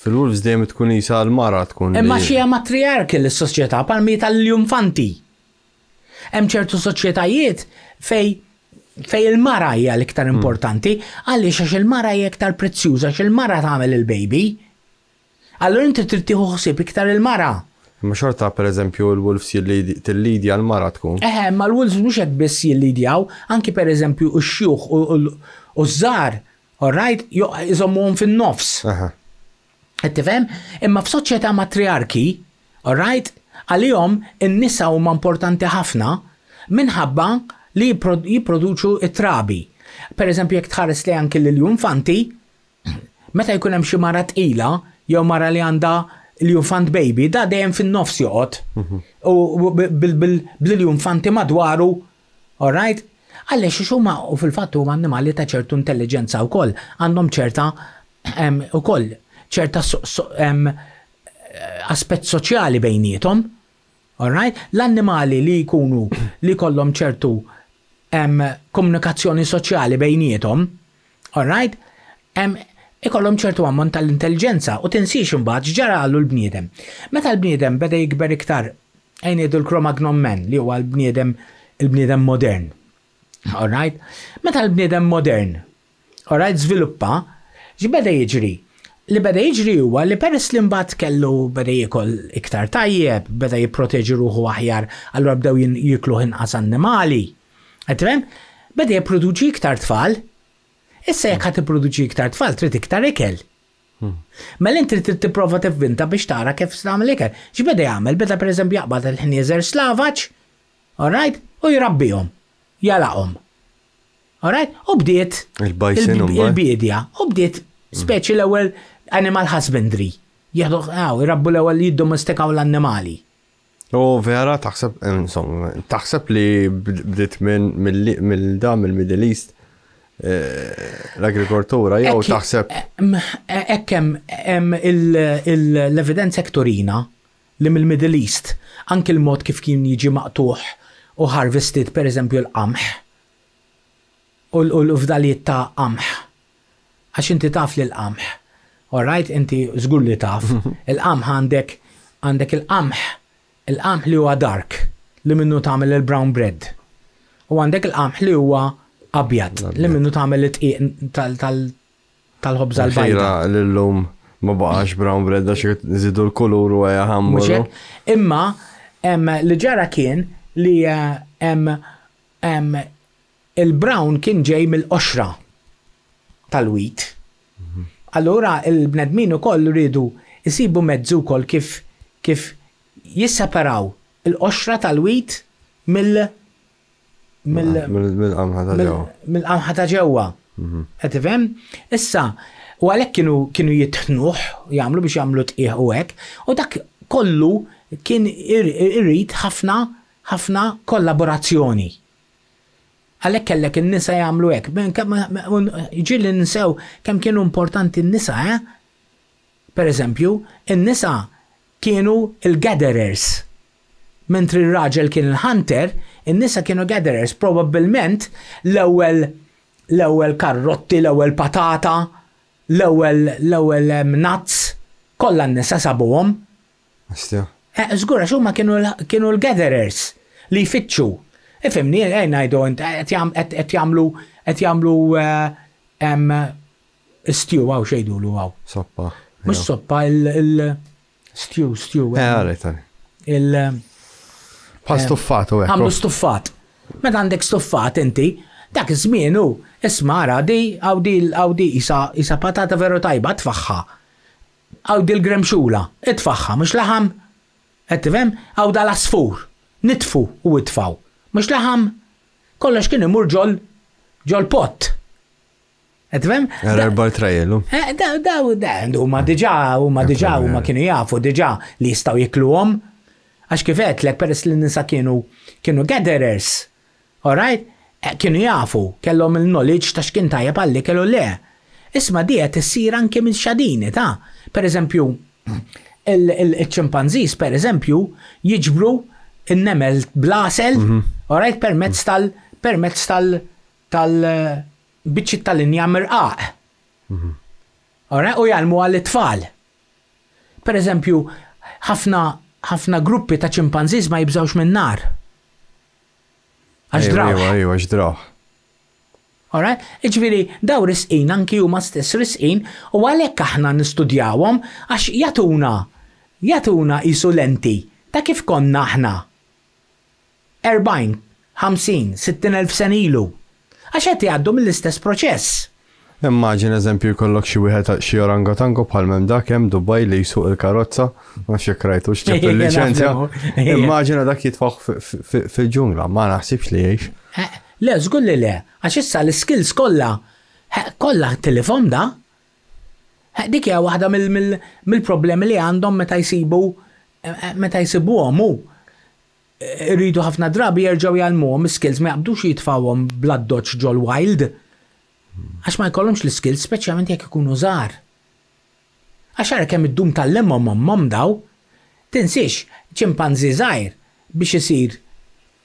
Fil-Wolves dejjem tkun isa l-mara tkun. Imma xija matriarki l-soċjetà palmi tal jumfanti Hemm ċertu soċjetajiet fej fej il-mara hija l-iktar mm. importanti, għaliex għax il-mara hija iktar prezzjuża għax il-mara tagħmel il-baby. Allora inti trid tieħu ħsieb iktar il-mara. Ma xorta per eżempju l-wolves lidja l-mara tkun. Eh, ma l wolfs mhux hekk biss jill-lidjaw, anki per eżempju x-xjuħ u żgħar all right, jżommuhom fin-nofs. Qed tifhem? Imma f'soċjetà matriarki, all right, għalihom in-nisa huma importanti ħafna minħabba li jipproduċu trabi. Per eżempju, jek tħares li anki l-infanti, meta jkun hemm xi mara tqila jew mara li għandha l-infant baby, da dejjem fin-nofs joqgħod. U bil-infanti madwaru, all right? Għallex xuma u fil-fatt huma annimali ta' ċertu intelligenza wkoll, għandhom ċerta wkoll ċerta aspett soċjali bejnietom. All right? L-annimali li jkunu li kollhom ċertu komunikazzjoni soċjali bejnietom, Um, ikollhom ċertu ammont tal-intelligenza u tinsiex imbagħad ġara għallu l-bniedem. Meta l-bniedem beda jikber iktar għajn l cro Man li huwa l-bniedem l bniedem modern. All right, Meta l-bniedem modern, right, żviluppa, ġibeda jiġri li beda jiġri huwa li peress li mbagħad kellu beda jikol iktar tajjeb, beda jipproteġi ruħu aħjar, allura bdew jiklu inqas annimali. Għetrem, bada jproduċi iktar tfal, issa jek għat jiproduċi iktar tfal, trid iktar ikel. Hmm. Mela inti trid tipprova tivvinta biex tara kif tagħmel ikel. Xi beda jagħmel, beda pereżempju jaqbad il-ħnieżer slavaċ, alright, u jrabbihom, jalaqhom. Alright, u bdiet il bidja u bdiet hmm. speċi l-ewwel animal husbandry. Jieħdu, għaw, l-ewwel jiddomestikaw l-annimali. U vera taħseb, eh, insomma, taħseb li bdiet minn mill-dam mill middle East eh, l-agrikoltura jew taħseb. Ekkem l evidenza ektorina li mill-Middle East anke l-mod kif kien jiġi maqtuħ u harvested per eżempju l-qamħ u l-ufdalijiet ta' qamħ. Għax inti taf li l-qamħ. All right, inti żgur li taf. l qamħ għandek għandek l qamħ il-qamħ li huwa dark li minnu tagħmel il-brown bread. U għandek il-qamħ li huwa abjad li minnu tagħmel it-tqiq tal-ħobża l-bajra. L-lum ma baqax brown bread għax nżidu l-kulur u għaja ħammu. Imma li ġara kien li eh, il-brown kien ġej mill-qoxra tal wit mhm. Allura il-bnedmin ukoll ridu isibu mezzu kol kif kif jisseparaw il-qoxra tal-wit mill- mill-qamħa ah, ta' ġewwa. Qed mhm. tifhem? Issa, u għalhekk kienu kienu jitħnuh jagħmlu biex jagħmlu tqieħ u hekk, u dak kollu kien irrid ħafna ħafna kollaborazzjoni. Għalhekk kellek in-nisa jagħmlu hekk. Ġieli nsew kemm kienu importanti n-nisa, eh? Per eżempju, in-nisa kienu il-gatherers. Mentri il-raġel kien il-hunter, in-nisa kienu gatherers, probabbilment l-ewwel l-ewwel karrotti, l-ewwel patata, l-ewwel l-ewwel nuts, kollha n-nisa sabuhom. Eh, żgura x'huma kienu l-gatherers li jfittxu. Ifimni, ej eh, ngħidu qed jagħmlu qed jagħmlu eh, stew għaw xejdu l għaw. Soppa. Mhux soppa il- Stew, stew. Eh, eh. għarajta. Il. Eh, pa stuffat u Għamlu stuffat. Meta għandek stuffat inti, dak iż ismara di għawdi għawdi isa patata veru tajba tfaħħa. Għawdi l-gremxula, itfaħħa, mux laħam. Għettivem, għawda l-asfur, nitfu u itfaw. Mux laħam, kollox kien imur ġol, ġol pot. Għetfem? Għal-arbar trajelu. Daw, eh, daw, ma diġa, u ma diġa, u ma kienu jafu diġa li jistaw jikluhom. Għax kifet, l peress li nisa kienu kienu gatherers. Alright? Eh, kienu jafu, kellhom il-knowledge ta' xkien tajja palli kellu le. Isma di s issir anke minn xadini ta' per eżempju il ċimpanzis per eżempju jiġbru n nemel blasel, mhm. alright, permezz tal permezz tal tal eh, biċċi tal-linja mirqaq. Mhm. U jgħalmu għall-tfal. Per eżempju, ħafna ħafna gruppi ta' ċimpanziz ma jibżawx minn nar. Għax draw. Ejwa, għax Iġviri, daw risqin, anki huma stess risqin, u għalhekk aħna nistudjawhom għax jatuna, jatuna isolenti ta' kif konna aħna. 40, 50, 60 elf senilu għaxħet qed jgħaddu mill-istess proċess. Immaġin eżempju jkollok xi wieħed xi orangotango bħal m'hemm dak hemm Dubaj li jsuq il-karozza ma xek rajtu x'ġib il-liċenzja. Immaġina dak jitfaħ fil-ġungla, ma naħsibx li jgħix. Eh, le, żgur li le, għax issa l-skills kollha eh, kollha telefon da. Eh, dik hija waħda mill-problemi li għandhom meta jsibu meta jsibuhom għomu rridu ħafna drabi jerġgħu jgħalmuhom skills ma jaqbdux jitfawhom dodge ġol wild. Għax ma jkollhomx l-skills speċjalment jekk ikunu żgħar. Għax ara kemm id-dum tal lemmom mommhom daw, tinsiex ċimpanzi żgħir biex isir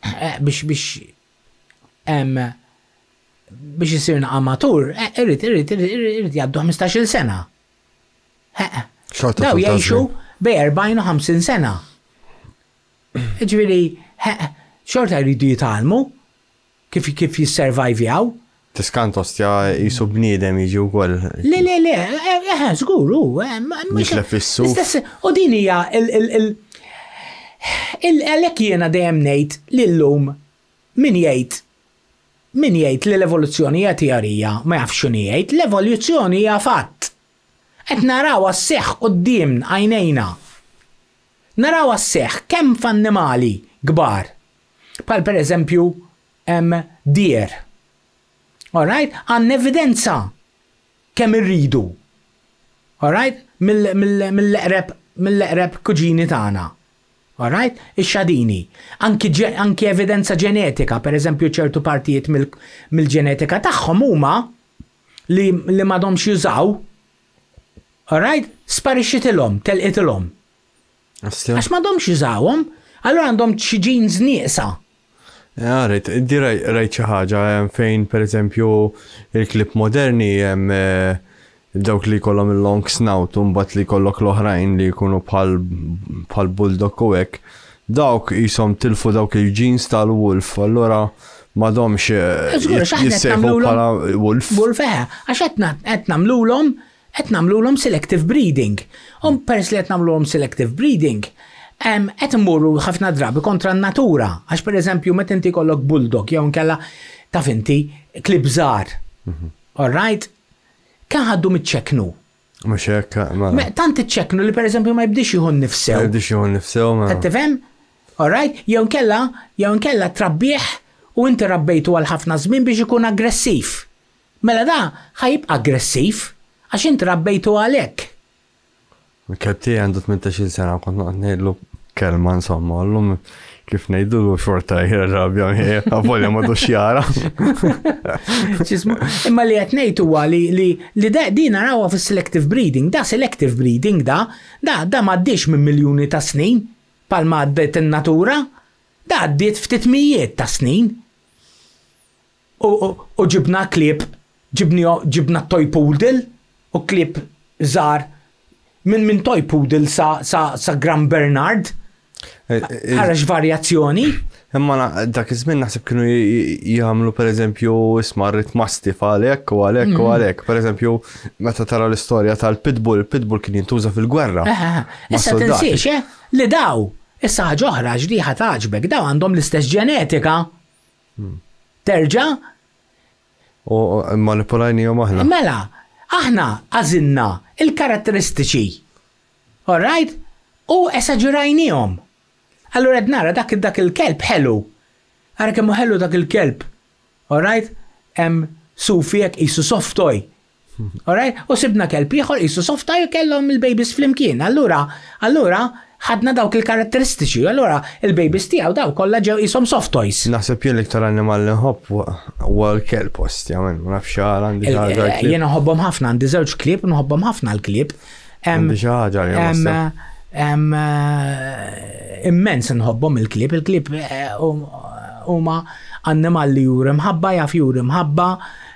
eh, biex biex biex isir amatur, irrit, eh, irrid, irrid, irrit 15 sena. Eh, daw jgħixu bej 40 50 sena. Ġviri, xorta jridu jitalmu kif kif jisservajvjaw. Tiskant ostja jisu bniedem jiġi u koll. Le, le, le, eħe, eh, eh, eh, zguru. eħe, fissu. U din hija il-għalek jena dejjem nejt l-lum min jgħid. Min jgħid li l-evoluzzjoni hija ma jafx x'inhi l-evoluzzjoni hija fatt. Qed narawha sseħħ quddiem għajnejna naraw għasseħ kem kemm f'annimali kbar. Pal per eżempju hemm dier. Alright, għan evidenza kemm irridu. Alright, mill-eqreb mill-eqreb kuġini tagħna. Alright? Ix-xadini. Anki, anki evidenza ġenetika, per eżempju ċertu partijiet mill-ġenetika mil tagħhom huma li, li madomx jużaw. Alright? Sparixxitilhom, telqitilhom. Għax ma domx jizawom, allura għandhom xi jeans nisa. Ja, di rajt ħaġa fejn pereżempju il-klip moderni hemm eh, dawk li kollom il-long snout u mbagħad li kollok l-oħrajn li jkunu bħal bulldog u hekk. Dawk jisom tilfu dawk il-jeans tal-wolf, allora ma domx jissejħu bħala wolf. Wolf eħe, eh, għax qed namlulhom qed nagħmluhom selective breeding. Um pers li qed nagħmluhom selective breeding, qed immorru ħafna drabi kontra n-natura, għax pereżempju meta inti kollok bulldog jew nkella taf inti klibżar. Mhm. All right? Kan ħaddu mitċeknu. Mxek, ma. Tant iċċeknu li eżempju ma jibdix jħun nifsew. Ma jibdix jħun nifsew, ma. Qed tifem? All right? Jew nkella, jew nkella trabbieħ u inti rabbejtu għal ħafna żmien biex ikun aggressiv. Mela da ħajib aggressiv Għax int rabbejtu għalek. Kebti għandu 18 sena kont naqnejlu kelma insomma, l kif nejdu l xorta jirrabja għavolja ma xjara. Imma li għet nejtu għali li li da dina rawa fi selective breeding, da selective breeding da, da da maddix minn miljoni ta' snin, palma maddet in-natura, da għaddiet ftit mijiet ta' snin. U ġibna klib, ġibna toy poodle, u klip zar minn minn toj poodle sa, sa, sa Gran Bernard. Eh, eh, Ħarax varjazzjoni. Imma dak iż-żmien naħseb kienu jagħmlu pereżempju isma' rrit mastif għalhekk u għalhekk u mm. għalhekk. Pereżempju meta tara l-istorja tal-pitbull, pitbull kien jintuża fil-gwerra. Eh, issa tinsiex li daw issa ġoħra ġriħa taġbek daw għandhom l-istess ġenetika. Hmm. Terġa' U manipolajni jom aħna. Mela, aħna għazinna il-karatteristiċi. Alright? U esaġurajnijom. Allura qed nara dak dak il-kelb ħelu. Għara kemmu ħelu dak il-kelb. Alright? Em sufi jekk isu softoj. Alright? U sibna kelb ieħor isu softoj u kellhom il-babies flimkien. Allora, allura ħadna dawk il-karatteristiċi, allora il-babies tiegħu daw kollha ġew isom soft toys. Nasib jen liktar iktar animal li nħobb huwa l-kel post, jamen, ma nafx għal għandi ħaġa. Jien nħobbhom ħafna, għandi żewġ klieb, nħobbhom ħafna l-klieb. Għandi xi ħaġa eh, Immens nħobbhom il klip il klip eh, um, huma annimal li juri mħabba, jaf juri mħabba,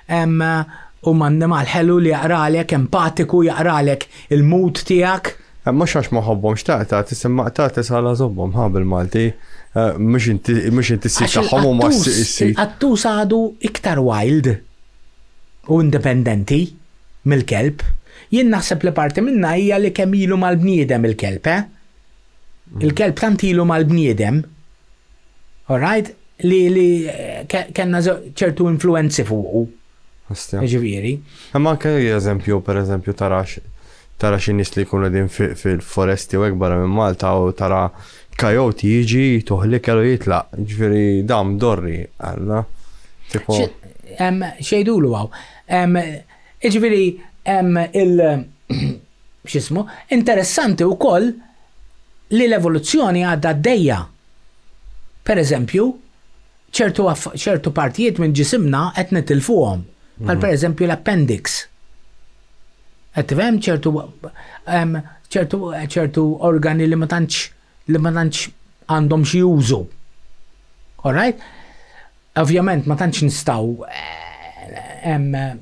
eh, u annimal ħelu li jaqralek, empatiku, jaqralek il mut tiegħek. Mux għax maħobbom xtaqta, tisimma ta' tisħala zobbom ħabel Malti, eh, mux inti s-sit ma s-sit. Għattu saħdu iktar wild u independenti mill-kelb, jien naħseb li parti minna hija li kemm ilu mal-bniedem il-kelb, eh? Mm. Il-kelb tant ilu mal-bniedem, alright, li li eh, kena ċertu influenzi fuq. Ġiviri. Ma kaj eżempju, per eżempju, tarax tara xi nies li jkunu din fil-foresti u ekbara minn Malta u tara kajoti jiġi tuħli kello jitlaq, ġveri dam dorri għalla. Xejdu l għaw. Ġveri il- xismu, interessanti u koll li l-evoluzzjoni għadda d-dejja. Per eżempju, ċertu partijiet minn ġisimna qed nitilfuhom. għal mhm. per eżempju l-appendix. Għettivem ċertu ċertu ċertu organi li ma tantx li ma tantx għandhom xi użu. Alright? Ovvjament ma tantx nistgħu eh,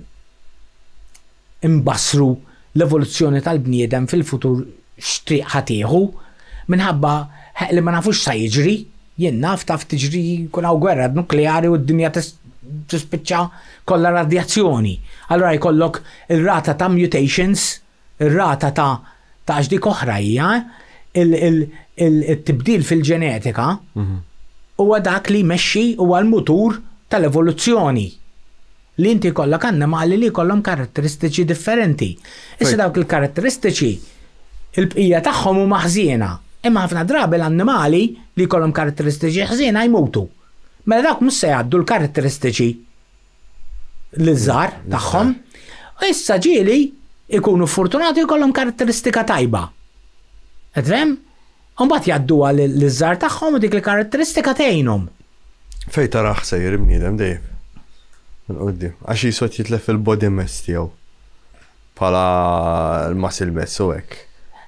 imbasru l-evoluzzjoni tal-bniedem fil-futur xtriq ħatieħu minħabba li ma nafux sa jiġri, jien naf taf tiġri kunaw gwerra nukleari u d-dinja tispiċċa kollha radjazzjoni. Allura jkollok ir-rata ta' mutations, ir-rata ta' ta' xdik oħra hija il-tibdil fil-ġenetika mhm. huwa dak li jmexxi huwa l-mutur tal-evoluzzjoni li inti kollok annimali li kollhom karatteristiċi differenti. Issa dawk il-karatteristiċi il-bqija tagħhom huma ħżiena. Imma ħafna drabi l-annimali li kollhom karatteristiċi ħżiena jmutu. Mela dak mhux se jgħaddu l-karatteristiċi li żgħar tagħhom. u Issa ġieli ikunu fortunati jkollhom karatteristika tajba. Edrem? mbagħad jgħaddu l-żgħar tagħhom u dik il-karatteristika tgħinhom. Fej taraħ jir bniedem dej. Nqoddim, għax jisot jitlef il-body mess tiegħu. Pala l masil mess u hekk.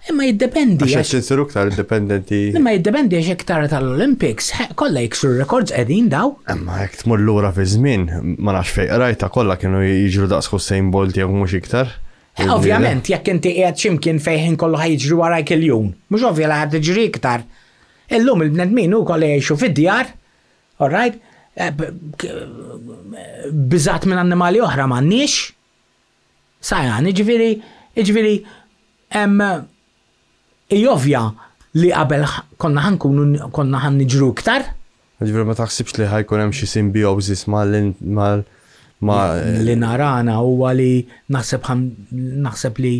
Imma jiddependi. Għax insiru ktar independenti. Imma jiddependi għax iktar tal-Olympics, kolla jiksru records edin daw. Imma jek tmur l-ura fi żmien, ma nafx fej, rajta kolla kienu jġru daqs Hussein Bolt jek mux iktar. Ovvjament, jekk inti għed ximkien fejn kollu ħajġru warajk il-jum, mhux ovvja li ħad iġri iktar. Illum il-bnedmin ukoll jgħixu fid-djar, all right? Eh, minn annimali oħra m'għandniex. Sajani, ġifieri, iġviri, hemm Ijovja li qabel konna ħankunu konna ħan niġru iktar. Ġifri ma taħsibx li ħajkun hemm xi simbiosis mal Li narana u li naħseb naħseb li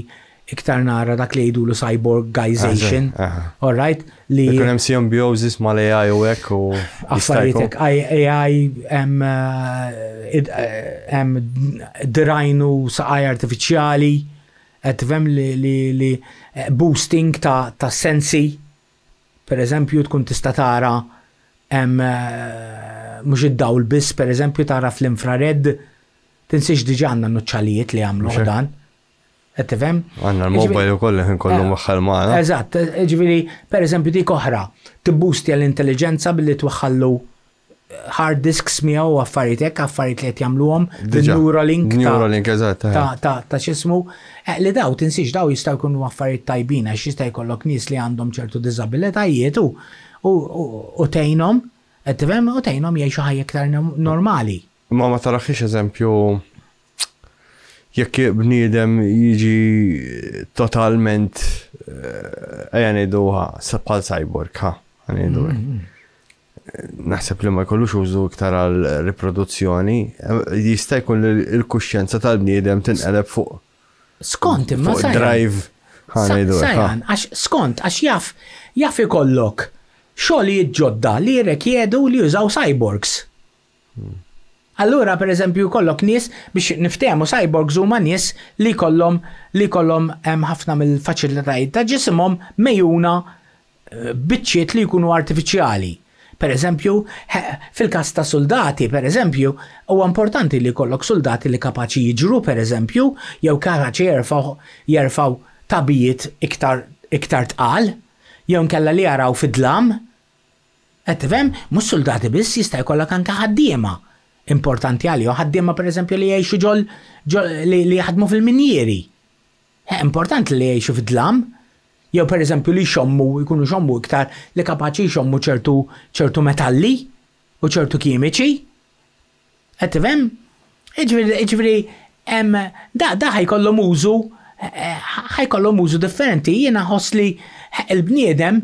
iktar nara dak li jgħidu cyborgization. All right? Li jkun hemm simbiosis mal-AI u hekk u. Affarijiet AI hemm drajnu saqaj artifiċjali li, li li Eh, boosting ta', ta sensi, per eżempju tkun tista' tara hemm eh, mhux id-dawl biss, per eżempju tara fl-infrared tinsiex diġà għandna nuċċalijiet li għamlu dan. Qed tifhem? Għandna l-mobile ukoll ħin kollu eh, mwaħħal magħna. Eżatt, ġifieri pereżempju dik oħra tibbusti l-intelligenza billi twaħħallu hard disks miegħu affarijiet hekk affarijiet li qed jagħmluhom bin-Neuralink. Neuralink eżatt. Ta' eh. ta' x'ismu eh, li daw tinsix daw jistgħu jkunu affarijiet tajbin għax jista' jkollok nies li għandhom ċertu diżabilitajiet u tgħinhom qed eh, tifhem u tgħinhom jgħixu ħajja iktar normali. Ma ma taraxix eżempju jekk bniedem jiġi totalment ejja ngħiduha bħal cyborg ha ngħidu. Mm-hmm naħseb li ma jkollux użu iktar għal riproduzzjoni, jista' jkun il kuxjenza tal-bniedem tinqeleb fuq. Skont imma sa' drive sajan, għax skont, għax jaff, jaff ikollok xogħol ġodda li jirrekjedu li jużaw cyborgs. Allura, per eżempju, kollok nis biex niftehmu cyborgs huma nis li kollom li kollom ħafna mill-faċilitajiet ta' ġisimhom mejuna eh, biċċiet li jkunu artifiċjali. Per eżempju, fil-kas ta' soldati, per eżempju, huwa importanti li kollok soldati li kapaċi jiġru, per eżempju, jew kapaċi jerfaw, jerfaw tabijiet iktar, iktar tqal, jew nkella li jaraw fidlam, Et vem mus soldati biss jista' jkollok anka ħaddiema importanti għalli, u ħaddiema per eżempju li jgħixu ġol, li jħadmu fil-minjeri. Importanti li jgħixu fidlam, dlam jew pereżempju li xommu jkunu xommu iktar li kapaċi xommu ċertu ċertu metalli u ċertu kimiċi. Et vem, Iġifieri da da ħajkollhom użu eh, ħajkollhom mużu differenti jiena ħosli il l-bniedem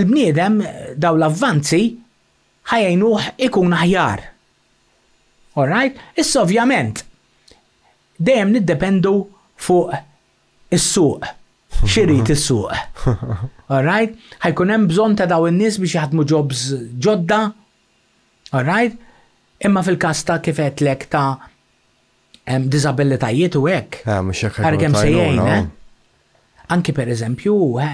il-bniedem daw l-avvanzi ħajajnuh ikun aħjar. right? Issa ovvjament, dejjem niddependu fuq is-suq. Xirit is-suq. Alright? Ħajkun hemm bżonn ta' daw in-nies biex jaħdmu jobs ġodda. Alright? Imma fil-każ ta' kif lek ta' disabilitajiet u hekk. Għargem sejjejn, eh? Anki per eżempju, eh,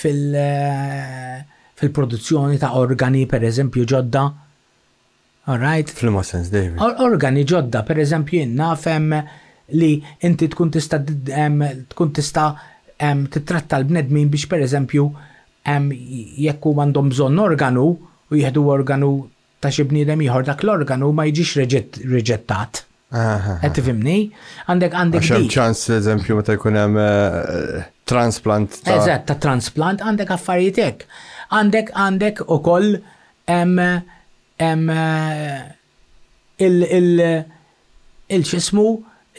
eh, fil-produzzjoni ta' organi per eżempju ġodda, Alright? right. ma sens, David. Organi ġodda, per eżempju, jenna fem li inti tkun tista tkun tista titratta l-bnedmin biex per eżempju jekku għandhom bżonn organu u jieħdu organu ta' xi bniedem ieħor dak l-organu ma jiġix reġettat. Qed tifhimni? Għandek għandek. Għaxem ċans eżempju meta jkun hemm eh, transplant. Eżatt, ta' transplant għandek affarijiet hekk. Għandek għandek ukoll eh, il il il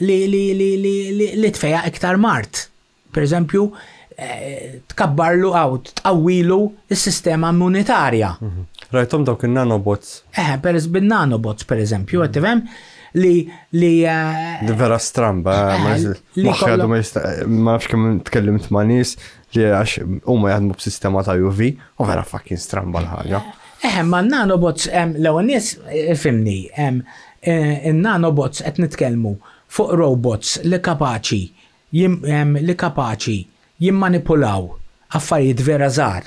li li tfeja iktar mart. Per eżempju, eh, tkabbarlu għaw, tqawwilu s-sistema immunitarja. Mhm. Rajtom dawk il-nanobots. Eh, per bin-nanobots, per eżempju, għattivem, li eh, li vera stramba eh, maħħadu ma nafx kemm tkellimt ma' nies li għax huma jaħdmu b'sistema ta' UV u vera fucking stramba l-ħaġa. Eh, ma nanobots l-ewwel nies ifimni in-nanobots qed nitkellmu fuq robots li kapaċi li kapaċi jimmanipulaw affarijiet vera żgħar.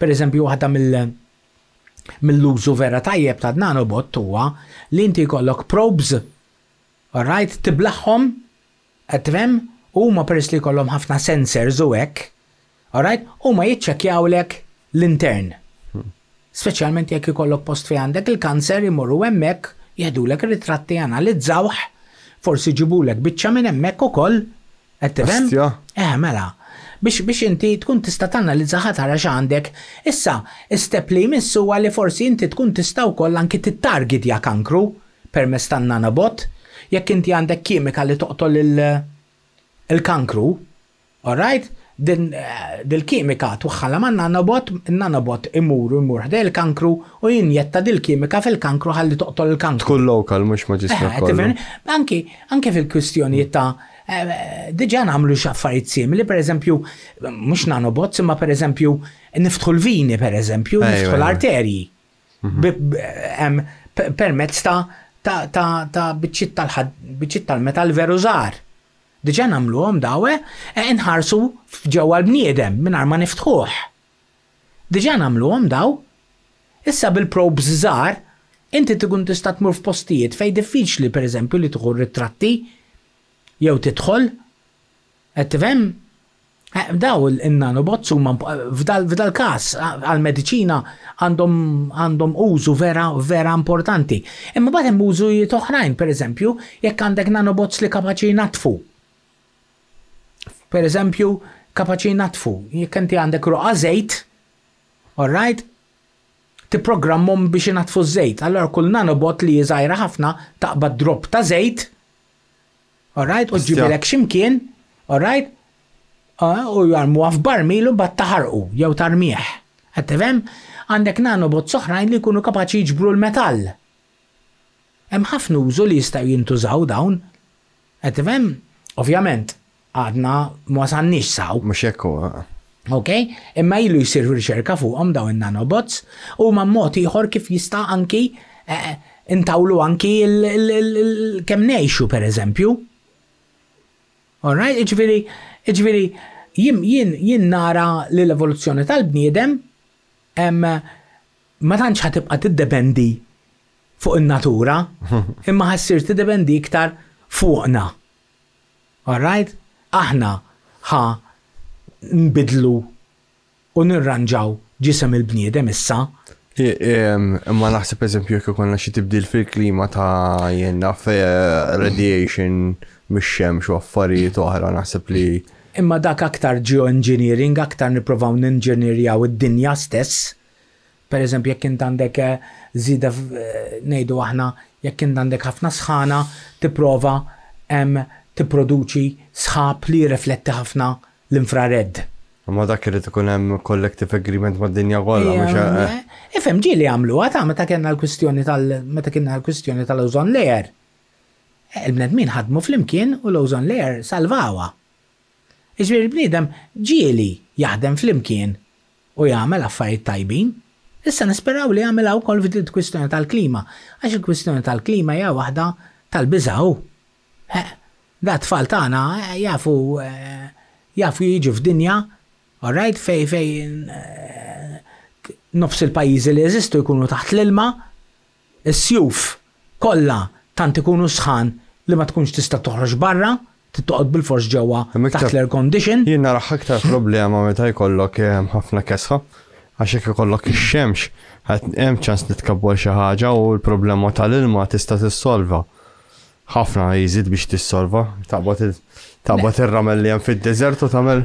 Per eżempju, waħda mill- mill-użu vera tajjeb ta' nanobot tuwa li inti jkollok probes, right, tiblaħħom, għatfem, u ma peress li jkollhom ħafna sensors u hekk, right, u ma jiċċekjawlek l-intern. Hmm. Speċjalment jekk ikollok post fi għandek il-kanser imorru hemmhekk jeħdulek ritratti analizzawh forsi ġibulek biċċa minn hemmhekk ukoll koll, tifhem? Eh mela. Biex biex inti tkun tista' li ħatara x'għandek, issa istep li missu għalli forsi inti tkun tista' wkoll anki tittarget ja kankru permezz tan-nanobot jekk inti għandek kimika li toqtol il-kankru. right? Eh, dil-kimika tuħħala ma' nanobot, nanobot imur imur ħdej il-kankru u jinjetta dil-kimika fil-kankru ħalli toqtol il-kankru. Tkun lokal, mux maġistra. Eh, anki, fil-kustjonijiet ta' eh, diġa namlu xaffariet simili, per eżempju, mux nanobot, ma per eżempju, niftħu l-vini, per eżempju, niftħu l-arterji. Mhm. Permezz ta' ta' ta' biċċit tal-metal veru zar diġa għom dawe e inħarsu fġewa l-bniedem mingħajr ma niftħuh. Diġa għom daw. Issa bil-probes żgħar inti tkun tista' tmur f'postijiet fejn diffiċli pereżempju li t-għur ritratti jew tidħol qed tifhem e, Daw il-nanobots huma f'dal każ għal-mediċina għandhom użu vera vera importanti. Imma bagħad użu użu oħrajn, pereżempju, jekk għandek nanobots li kapaċi natfu per eżempju, kapaċi natfu, jek inti għandek ruqqa' zejt, all right? programmum biex natfu żejt, allora kull nanobot li jiżajra ħafna taqbad drop ta' żejt, all right? U ġibilek ximkien, all right? Uh, u jarmu għaf barmilu bat taħarqu, jew tarmieħ. Għattivem, għandek nanobot soħrajn li kunu kapaċi jġbru l-metall. Hemm ħafna użu li jistgħu jintużaw dawn. Qed ovvjament, għadna ma sannix saw. Mux jekku. Ok, imma ilu jisir riċerka fuqom daw in nanobots u ma mod ieħor kif jista' anki eh, eh, intawlu anki il-kem nejxu per eżempju. Alright, iġviri, iġviri, jien nara l-evoluzzjoni tal-bniedem ma tantx ħatibqa tiddependi fuq in-natura, imma ħassir tiddependi iktar fuqna. Alright? aħna ħa nbidlu u nirranġaw ġisem il-bniedem issa. Ma naħseb eżempju jekk ikolna xi tibdil fil-klima ta' jenna radiation mix-xemx u affarijiet oħra naħseb li. Imma dak aktar geoengineering, aktar n-inġinirjaw id-dinja stess. Per eżempju, jekk int għandek eh, zida eh, ngħidu aħna, jekk int għandek ħafna sħana, tipprova tipproduċi sħab li rifletti ħafna l-infrared. Ma dak irid ikun hemm collective agreement mad dinja kollha mhux eh. Ifhem ġieli għamlu għata meta kienna l-kwistjoni tal meta kienna l-kwistjoni tal-ozon layer. Eh, il-bnedmin ħadmu flimkien u l-ozon layer salvawa. Iġbir il-bniedem ġieli jaħdem flimkien u jagħmel affarijiet tajbin. Issa nisperaw li jagħmel wkoll fil kwistjoni tal-klima, għax il-kwistjoni tal-klima hija waħda tal-biżaw. Eh, Da tfal tagħna eh, jafu eh, jafu jiġu f'dinja, alright, fej fej eh, nofs il-pajjiżi li jeżistu jkunu taħt l-ilma, s sjuf kollha tant ikunu sħan li ma tkunx tista' toħroġ barra, tittoqgħod bil-fors ġewwa taħt l-air condition. Jien nara aktar problema meta jkollok ħafna kesħa għax jekk ikollok ix-xemx hemm ċans li tkabbol xi ħaġa u l-problema tal-ilma tista' tissolva ħafna jizid biex tissolva, taqbad taqbad ramel li hemm fid-deżert u tagħmel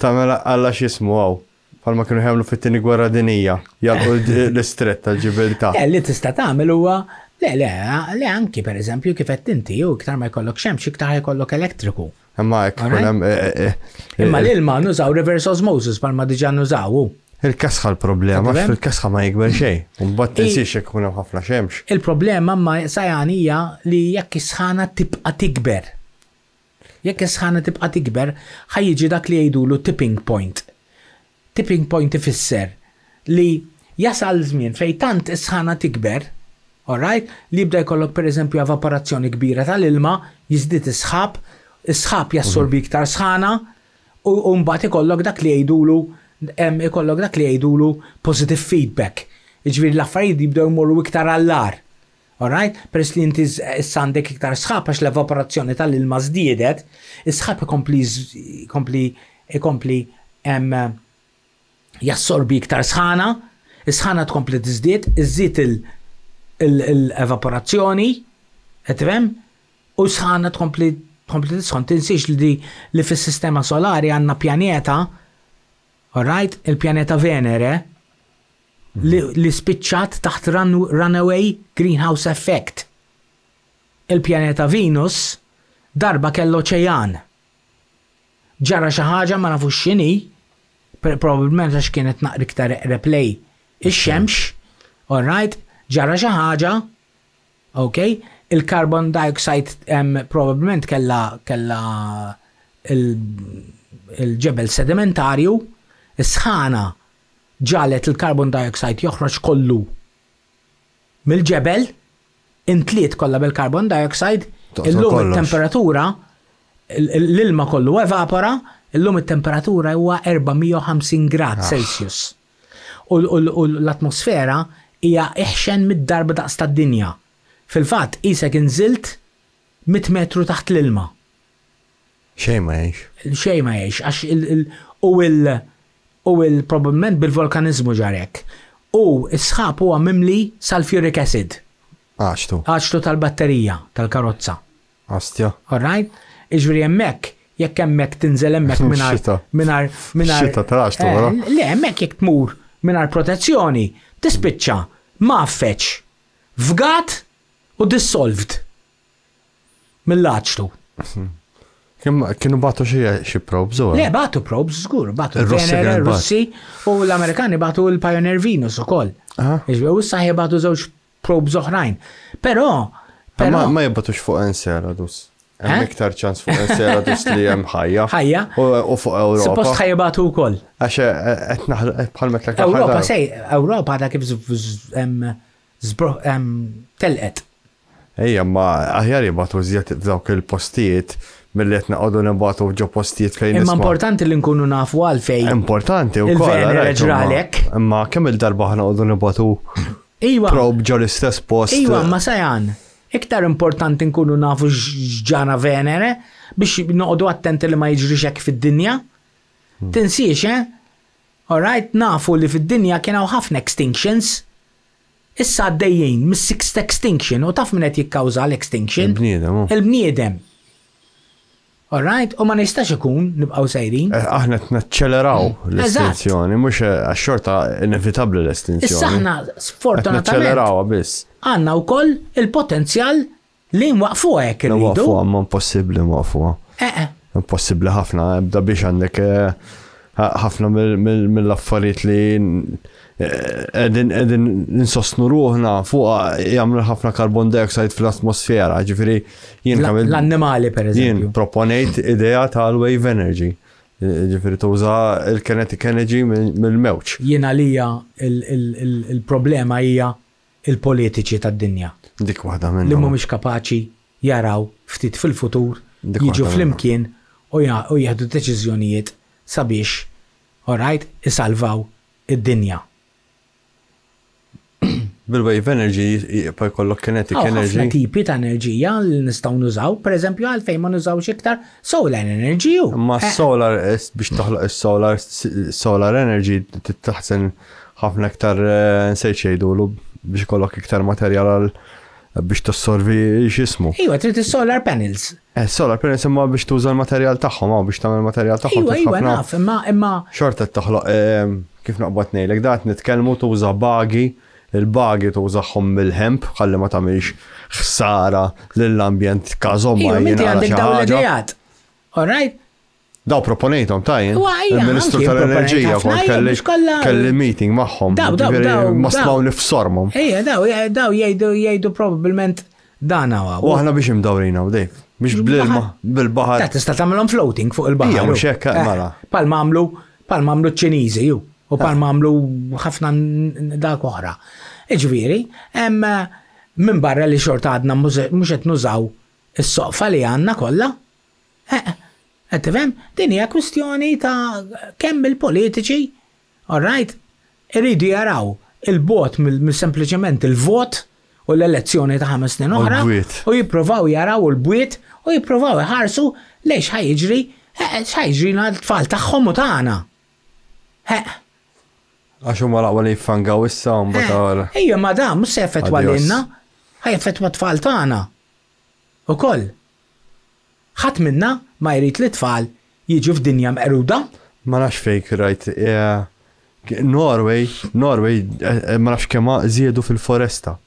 tagħmel alla x'ismu għaw. Palma kienu jagħmlu fit-tieni gwerra dinija, jalqu l-istret tal-ġibilta. Eh, li tista' tagħmel huwa le le le anki pereżempju kif qed inti jew iktar ma jkollok xemx iktar jkollok elettriku. Imma hekk eh, eh, Imma l-ilma nużaw reverse osmosis palma diġà nużaw. Il-kasħa l-problema, fil-kasħa ma jikber xej, un bat t jekun hemm ħafna xemx. Il-problema ma sajanija li jekk isħana tibqa tikber. Jekk isħana tibqa tikber, ħajġi dak li jgħidulu tipping point. Tipping point ifisser li jasal żmien fej tant isħana tikber, alright, li bda jkollok pereżempju evaporazzjoni kbira tal-ilma, jizdit isħab, isħab jassorbi mhm. iktar sħana, u mbagħad ikollok dak li jgħidulu ikollok dak li jgħidulu positive feedback. Iġviri l-affarijiet jibdew jmorru iktar allar. Alright? Peress li inti s-sandek eh, iktar sħab għax l-evaporazzjoni tal-ilma zdiedet, sħab ikompli ikompli eh, jassorbi iktar sħana, sħana tkompli tizdiet, iżid l-evaporazzjoni, etvem, u sħana tkompli tkompli tisħon. Tinsiex li fis-sistema solari għandna pjaneta Alright, il-pjaneta Venere li spiċċat taħt runaway greenhouse effect. Il-pjaneta Venus darba kell-oċejan. Ġara xi ħaġa ma nafux x'inhi, probabbilment għax kienet naqri replay. Ix-xemx, alright, ġara xi ħaġa, okay, il-carbon dioxide um, probabbilment kella kella il-ġebel sedimentarju, Is-sħana ġalet il-carbon dioxide joħroġ kollu mill-ġebel intliet kollha bil-carbon dioxide illum it-temperatura l-ilma kollu evapora illum it-temperatura huwa 450 grad ah. Celsius. U l-atmosfera hija iħxen mid-darba daqs tad-dinja. Fil-fatt isek inżilt 100 metru taħt l-ilma. Xejn ma jgħix. Xejn ma jgħix għax u il-, il, il u il probabilment bil volkanizmu ġarek. U sħab huwa mimli sulfuric acid. Għaxtu. Għaxtu tal-batterija, tal-karozza. Għastja. Alright? Iġviri jemmek, jekk jemmek tinżel jemmek minar. Minar. Minar. tal-għaxtu, eh, Le, jemmek jekk tmur minar protezzjoni, tispiċċa, maffeċ, vgat u dissolved. mill Kienu batu xie xie probes u? Le, batu probes, zgur, batu il-Venere, Russi, u l-Amerikani batu l pioneer Venus u koll. Iġbi, u s-saħi batu zewġ probes uħrajn. Pero, pero. Ma jibbatu jibbatux fuq Enceladus. dus. Hemm eh? iktar ċans fuq Enceladus li jem ħajja. Ħajja. U fuq Europa. Suppost ħajja batu u koll. Għaxe, e, etna e, bħal metlek. Europa, sej, Europa da kif telqet. Ejja, ma aħjar jibbatu zjat dawk il-postijiet mill-li qed naqogħdu nibbatu ġo postijiet fejn. Imma importanti li nkunu nafu għal fejn. Importanti wkoll. Imma kemm il-darba ħana qogħdu nibbatu. Prob ġo l-istess post. Iwa, ma sajan. Iktar importanti nkunu nafu ġana venere biex noqogħdu attenti li ma jiġrix hekk fid-dinja. Hmm. Tinsiex, eh? Alright, nafu li fid-dinja kienu ħafna extinctions issa għaddejjien mis-sixth extinction u taf minnet qed jikkawża l-extinction. Il-bniedem. Oh. Il-bniedem. Alright, u ma nistax ikun nibqgħu sejrin. Eh, aħna naċċeleraw mm. l-estinzjoni, mhux eh, għax-xorta inevitabbli l-estinzjoni. Issa aħna sfortunatament. għabis. biss. u wkoll il-potenzjal li nwaqfu hekk irridu. għam, ma impossibbli nwaqfuha. Eh, eh. Impossibbli ħafna, ebda biex għandek ħafna mill-affarijiet li għedin insostnu ruħna fuq jamlu ħafna carbon dioxide fl-atmosfera, ġifiri jien L-annimali per eżempju. Jien proponejt ideja tal-wave energy. E, ġifiri tuża il-kinetic energy mill-mewċ. Jien għalija il-problema hija il-politiċi tad-dinja. Dik waħda minn. Li mhumiex kapaċi jaraw ftit fil-futur, jiġu fl-imkien u jieħdu deċiżjonijiet sabiex, all right, isalvaw id-dinja. Bil-wave energy, pa' kollok kinetic energy. Għafna tipi ta' enerġija li nistaw nużaw, per eżempju għalfejn ma nużaw iktar solar energy. Ma eh. solar, eh, biex taħloq solar solar energy taħsen ħafna iktar eh, nsejċejdu l biex kollok iktar materjal għal biex tossorvi xismu. Iwa, trid solar panels. Eh, solar panels imma biex tuża l-materjal tagħhom, biex tagħmel materjal tagħhom. Iwa, iwa, naf, imma imma. Xorta taħloq kif naqbad ngħidlek, dat nitkellmu tuża bagi il-bagi tużaħħom mill-hemp, ħalli ma tamiex ħsara lill-ambjent kazom ma jina. għandek daw l-idejat. All right? Daw proponejtom tajn. Il-Ministru tal-Enerġija kont kelli meeting magħhom. Daw daw daw. Ma smaw nif'sormom. Ejja daw daw jgħidu jgħidu probabbilment dan għaw. U aħna biex imdawrina u dik. Biex bil-ilma bil bahar Ta' tista' tagħmelhom floating fuq il bahar Ija, mhux hekk eh, eh, mara. Mela. Palma għamlu palma għamlu ċiniżi ju. U par mamlu ħafna dak oħra. Iġviri, hemm minn barra li xorta għadna mux qed nużaw is-soqfa li għandna kollha. Eh, eh, Għattifem, din hija kwistjoni ta' kemm il-politiċi, alright, irridu jaraw il-bot mill-sempliċement il-vot u l-elezzjoni ta' ħames snin oħra u jippruvaw jaraw il-bwiet u jippruvaw iħarsu lejx ħajġri eh, ħajġri l-tfal tagħhom u tagħna. Għaxu ma laqwa li jiffangaw issa un eh, batar. Ejja, ma da, mus jaffet fetwa Għajaffet inna tfal tana. U koll. ħat minna ma jrit li tfal jiġu f'dinja mqeruda. Ma nafx fejk, rajt. Eh, Norway, Norway, eh, ma nafx kema zjedu fil-foresta.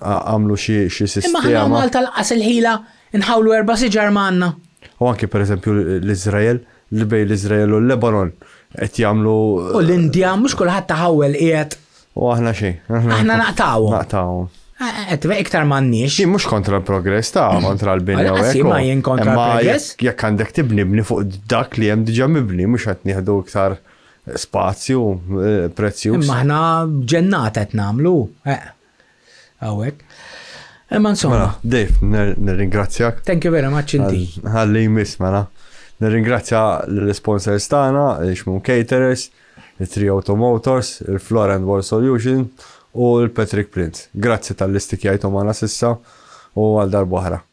Għamlu xie sistema. Imma ħana Malta l-qas il-ħila nħawlu erba siġar manna. U anki per eżempju l-Izrael, l-bej l-Izrael u l-Lebanon. Et jamlu. U l indija mux kullħat taħawel qiegħed. U aħna xejn. Aħna naqtaw. Naqtaw. Eh, eh, eh, Għetbe iktar mannix. Jien mux kontra l-progress ta' kontra l-binja u għek. Ma jien oh. kontra l-progress. Jek għandek tibni bni fuq dak li jem diġa mibni, mux għat nieħdu iktar spazju, prezzju. Maħna ġennata et namlu. Għawek. Eman insomma. Mela, Dave, nirringrazzjak. Thank you very much indeed. Għalli jmiss, mela. Nirringrazzja l-sponsors tagħna, l-Ixmu Caterers, il-Tri Automotors, il-Flora and Wall Solution u l-Patrick Prince. Grazzi tal-listi kjajtu sissa u għal darbohra.